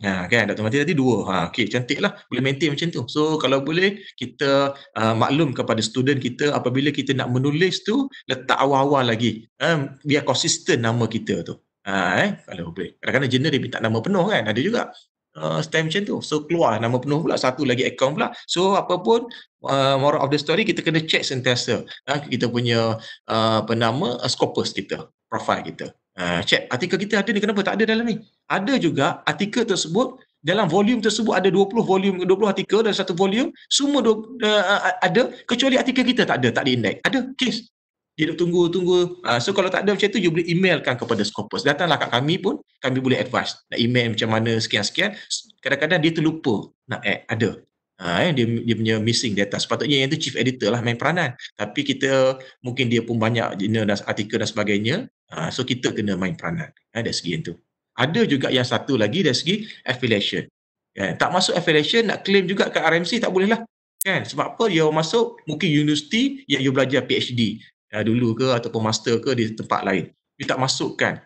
Ha, kan Dr. Mati tadi dua. Ha, okay, cantik lah. Boleh maintain macam tu. So kalau boleh kita uh, maklum kepada student kita apabila kita nak menulis tu letak awal-awal lagi. Um, biar konsisten nama kita tu. Uh, eh, kalau boleh. Kadang-kadang generic minta nama penuh kan, ada juga. Uh, stamp macam tu. So keluar nama penuh pula, satu lagi account pula. So apa pun uh, moral of the story kita kena check sentiasa uh, kita punya uh, apa nama uh, scopus kita, profile kita. Uh, check artikel kita ada ni kenapa tak ada dalam ni? Ada juga artikel tersebut dalam volume tersebut ada 20 volume 20 artikel dan satu volume semua uh, ada kecuali artikel kita tak ada tak diindek. ada case dia nak tunggu tunggu uh, so kalau tak ada macam tu you boleh emailkan kepada Scopus datanglah kat kami pun kami boleh advise nak email macam mana sekian-sekian kadang-kadang dia terlupa nak add ada Ha, eh, dia, dia punya missing data. Sepatutnya yang itu chief editor lah main peranan. Tapi kita mungkin dia pun banyak jenis dan artikel dan sebagainya. Ha, so kita kena main peranan eh, dari segi itu. Ada juga yang satu lagi dari segi affiliation. Kan? Tak masuk affiliation nak claim juga ke RMC tak boleh lah. Kan? Sebab apa you masuk mungkin universiti yang you belajar PhD. Ya dulu ke ataupun master ke di tempat lain. You tak masukkan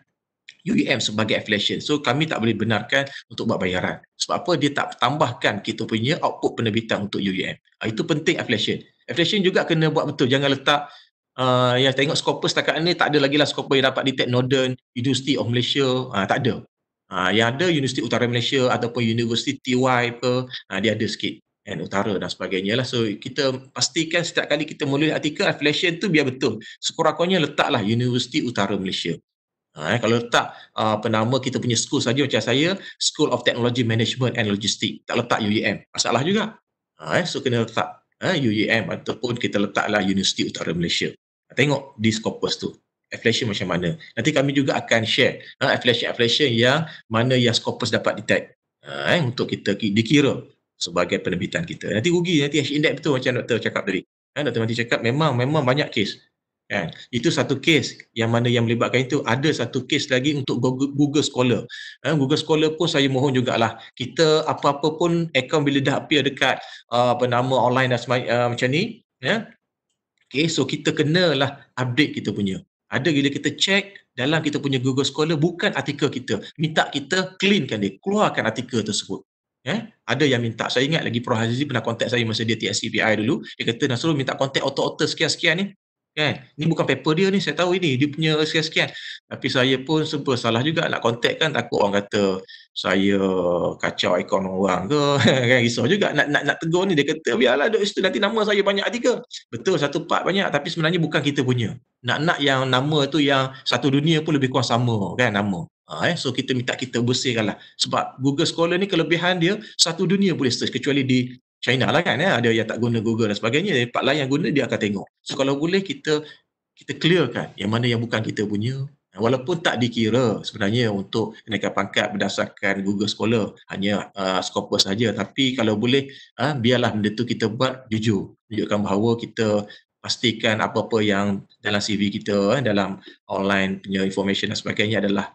UEM sebagai affiliation. So kami tak boleh benarkan untuk buat bayaran. Sebab apa dia tak tambahkan kita punya output penerbitan untuk UEM. Uh, ah, itu penting affiliation. Affiliation juga kena buat betul. Jangan letak uh, ah, yang tengok skopus setakat ni tak ada lagi lah scopus yang dapat detect Northern University of Malaysia. Uh, tak ada. Uh, yang ada University Utara Malaysia ataupun University TY ke uh, dia ada sikit and utara dan sebagainya lah. So kita pastikan setiap kali kita mulai artikel affiliation tu biar betul. Sekurang-kurangnya letaklah Universiti Utara Malaysia. Ha, eh, kalau letak uh, penama kita punya school saja macam saya, School of Technology Management and Logistics, tak letak UUM. E Masalah juga. Ha, eh, so kena letak eh, UUM e ataupun kita letaklah Universiti Utara Malaysia. Tengok di skopus tu. Affiliation macam mana. Nanti kami juga akan share uh, affiliation-affiliation yang mana yang skopus dapat detect. Ha, eh, untuk kita dikira sebagai penerbitan kita. Nanti rugi, nanti hash index betul macam doktor cakap tadi. Ya, doktor Mati cakap memang memang banyak kes. Ya, itu satu kes yang mana yang melibatkan itu ada satu kes lagi untuk Google Scholar. Ya, Google Scholar pun saya mohon jugalah kita apa-apa pun account bila dah appear dekat uh, apa nama online dan uh, macam ni. Ya. Okay, so kita kenalah update kita punya. Ada bila kita cek dalam kita punya Google Scholar bukan artikel kita. Minta kita cleankan dia, keluarkan artikel tersebut. Eh? Ada yang minta. Saya ingat lagi Prof. Hazizi pernah kontak saya masa dia TSCPI dulu. Dia kata Nasrul minta kontak otot-otot sekian-sekian ni. Kan? ni bukan paper dia ni. Saya tahu ini. Dia punya sekian-sekian. Tapi saya pun serba salah juga nak kontak kan. Takut orang kata saya kacau ikon orang ke. [laughs] kan? Risau juga nak, nak, nak tegur ni. Dia kata biarlah duduk situ. Nanti nama saya banyak tiga. Betul satu part banyak. Tapi sebenarnya bukan kita punya. Nak-nak yang nama tu yang satu dunia pun lebih kurang sama kan nama. Ha, eh? So kita minta kita bersihkanlah. Sebab Google Scholar ni kelebihan dia satu dunia boleh search kecuali di China lah kan. Eh? Ada yang tak guna Google dan sebagainya. Tempat lain yang guna dia akan tengok. So kalau boleh kita kita clearkan yang mana yang bukan kita punya. Walaupun tak dikira sebenarnya untuk kenaikan pangkat berdasarkan Google Scholar hanya uh, ah, scopus saja tapi kalau boleh uh, biarlah benda tu kita buat jujur tunjukkan bahawa kita pastikan apa-apa yang dalam CV kita uh, dalam online punya information dan sebagainya adalah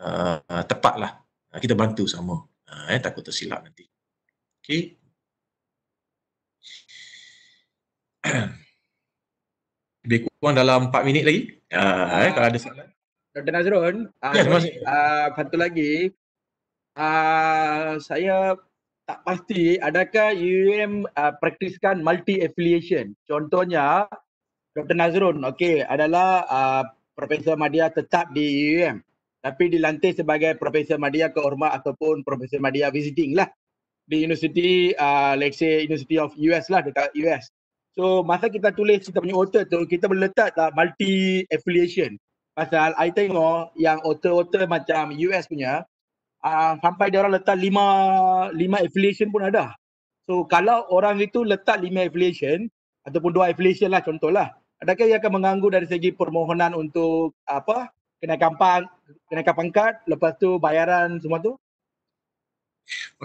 Ah, tepatlah Uh, kita bantu sama. Uh, eh, takut tersilap nanti. Okay. [clears throat] Lebih kurang dalam 4 minit lagi. Uh, eh, kalau ada soalan. Dr. Nazrul, uh, yes, uh, lagi. Uh, saya tak pasti adakah UUM uh, praktiskan multi-affiliation. Contohnya, Dr. Nazrun, okey, adalah uh, Profesor Madia tetap di UUM tapi dilantik sebagai Profesor Madia Kehormat ataupun Profesor Madia Visiting lah di University, uh, let's say University of US lah dekat US. So masa kita tulis kita punya author tu, kita meletak tak multi affiliation. Pasal I tengok yang author-author macam US punya, uh, sampai dia orang letak lima, lima affiliation pun ada. So kalau orang itu letak lima affiliation ataupun dua affiliation lah contohlah, adakah ia akan mengganggu dari segi permohonan untuk apa kena pang, kenaikan pangkat, lepas tu bayaran semua tu?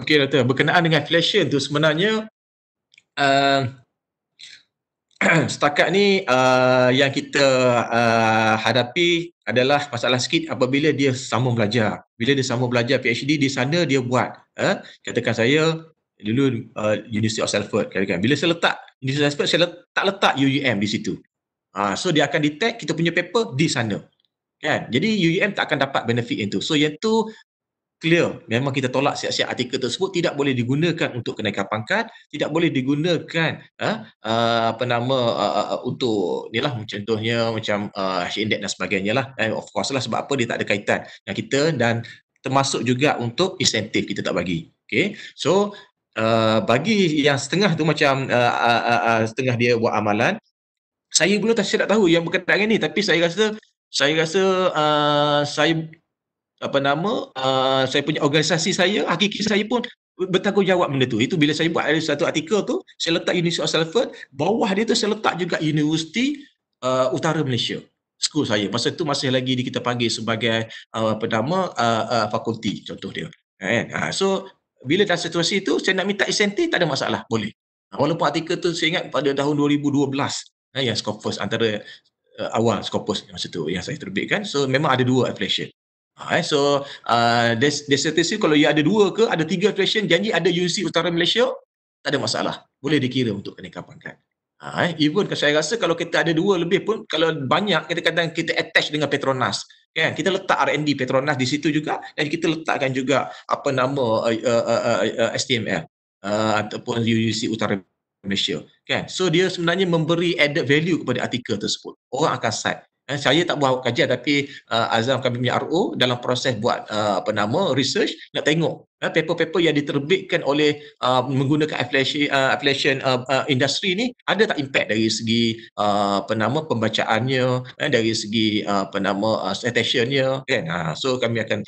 Okey Dato, berkenaan dengan flasher tu sebenarnya uh, [clears throat] setakat ni uh, yang kita uh, hadapi adalah masalah sikit apabila dia sambung belajar. Bila dia sambung belajar PhD di sana dia buat. Eh? Katakan saya dulu uh, University of Salford. Katakan. Bila saya letak University of Salford, saya letak, letak UUM di situ. Uh, so dia akan detect kita punya paper di sana kan jadi UUM e tak akan dapat benefit yang tu so yang tu clear memang kita tolak siap-siap artikel tersebut tidak boleh digunakan untuk kenaikan pangkat tidak boleh digunakan ha, uh, apa nama uh, uh, uh untuk inilah contohnya macam uh, index dan sebagainya lah And eh, of course lah sebab apa dia tak ada kaitan dengan kita dan termasuk juga untuk insentif kita tak bagi okay so uh, bagi yang setengah tu macam uh, uh, uh, uh setengah dia buat amalan saya pun tak tahu yang berkaitan dengan ni tapi saya rasa saya rasa uh, saya apa nama uh, saya punya organisasi saya hakiki saya pun bertanggungjawab benda tu. Itu bila saya buat ada satu artikel tu, saya letak University of Salford, bawah dia tu saya letak juga University uh, Utara Malaysia. School saya. Masa tu masih lagi di kita panggil sebagai uh, apa nama uh, uh, fakulti contoh dia. Kan? Uh, so bila dalam situasi itu saya nak minta insentif tak ada masalah, boleh. Walaupun artikel tu saya ingat pada tahun 2012 uh, eh, yang scope first antara uh, awal skopus masa tu yang saya terbitkan. So memang ada dua affiliation. Alright, so uh, dissertation kalau ia ada dua ke ada tiga attraction, janji ada UC Utara Malaysia tak ada masalah. Boleh dikira untuk kenaikan pangkat. Alright, even saya rasa kalau kita ada dua lebih pun kalau banyak kita kadang kita attach dengan Petronas. Kan? Kita letak R&D Petronas di situ juga dan kita letakkan juga apa nama uh, uh, uh, uh, uh STML uh, ataupun UC Utara Malaysia kan so dia sebenarnya memberi added value kepada artikel tersebut orang akan cite eh, saya tak buat kajian tapi uh, Azam kami punya RO dalam proses buat uh, apa nama research nak tengok eh, paper-paper yang diterbitkan oleh uh, menggunakan affiliation, uh, affiliation uh, uh, industri ni ada tak impact dari segi uh, apa nama pembacaannya eh, dari segi uh, apa nama uh, citationnya kan uh, so kami akan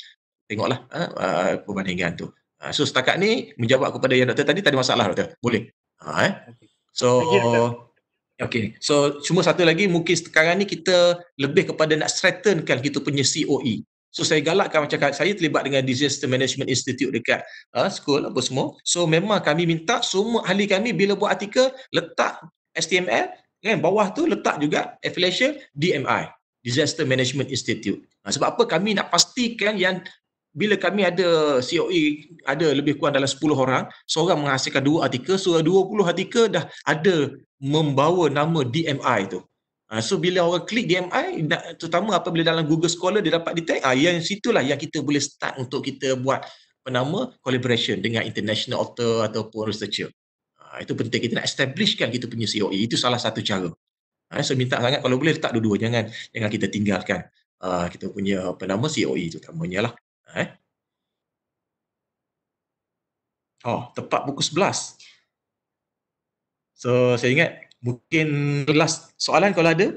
tengoklah eh, uh, perbandingan tu uh, so setakat ni menjawab kepada yang doktor tadi tak ada masalah doktor boleh uh, eh. okay. So okay. So cuma satu lagi mungkin sekarang ni kita lebih kepada nak strengthenkan kita punya COE. So saya galakkan macam saya terlibat dengan Disaster Management Institute dekat uh, school apa semua. So memang kami minta semua ahli kami bila buat artikel letak HTML kan bawah tu letak juga affiliation DMI Disaster Management Institute. Ah, sebab apa kami nak pastikan yang bila kami ada COE ada lebih kurang dalam 10 orang, seorang menghasilkan dua artikel, so 20 artikel dah ada membawa nama DMI tu. Ah, so bila orang klik DMI, terutama apabila dalam Google Scholar dia dapat detect, ah, yang situlah yang kita boleh start untuk kita buat penama collaboration dengan international author ataupun researcher. Ah, itu penting kita nak establishkan kita punya COE, itu salah satu cara. So minta sangat kalau boleh letak dua-dua, jangan, jangan kita tinggalkan kita punya penama COE terutamanya lah. Eh? Oh, tepat buku 11. So, saya ingat mungkin last soalan kalau ada.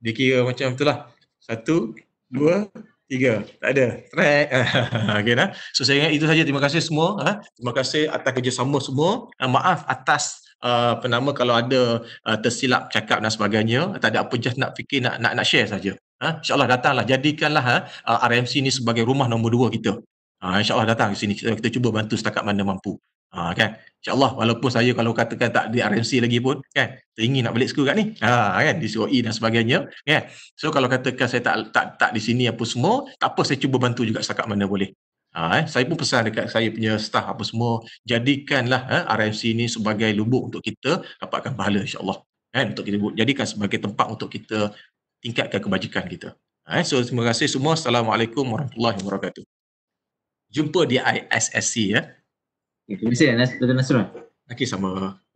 Dia kira macam itulah. Satu, dua, tiga. Tak ada. Track. [laughs] okay, nah. So, saya ingat itu saja. Terima kasih semua. Ah. Terima kasih atas kerjasama semua. Ah, maaf atas apa uh, nama kalau ada uh, tersilap cakap dan sebagainya tak ada apa just nak fikir nak nak, nak share saja ha insyaallah datanglah jadikanlah ha, uh, RMC ni sebagai rumah nombor dua kita ha insyaallah datang ke sini kita, kita cuba bantu setakat mana mampu ha kan insyaallah walaupun saya kalau katakan tak di RMC lagi pun kan teringin nak balik sekolah kat ni ha kan di COE dan sebagainya kan so kalau katakan saya tak tak tak di sini apa semua tak apa saya cuba bantu juga setakat mana boleh Ha, eh, saya pun pesan dekat saya punya staff apa semua, jadikanlah eh, RMC ni sebagai lubuk untuk kita dapatkan pahala insyaAllah. Eh, untuk kita jadikan sebagai tempat untuk kita tingkatkan kebajikan kita. Ha, eh, so terima kasih semua. Assalamualaikum warahmatullahi wabarakatuh. Jumpa di ISSC ya. Eh. Terima kasih Dr. Nasrul. Okay, sama.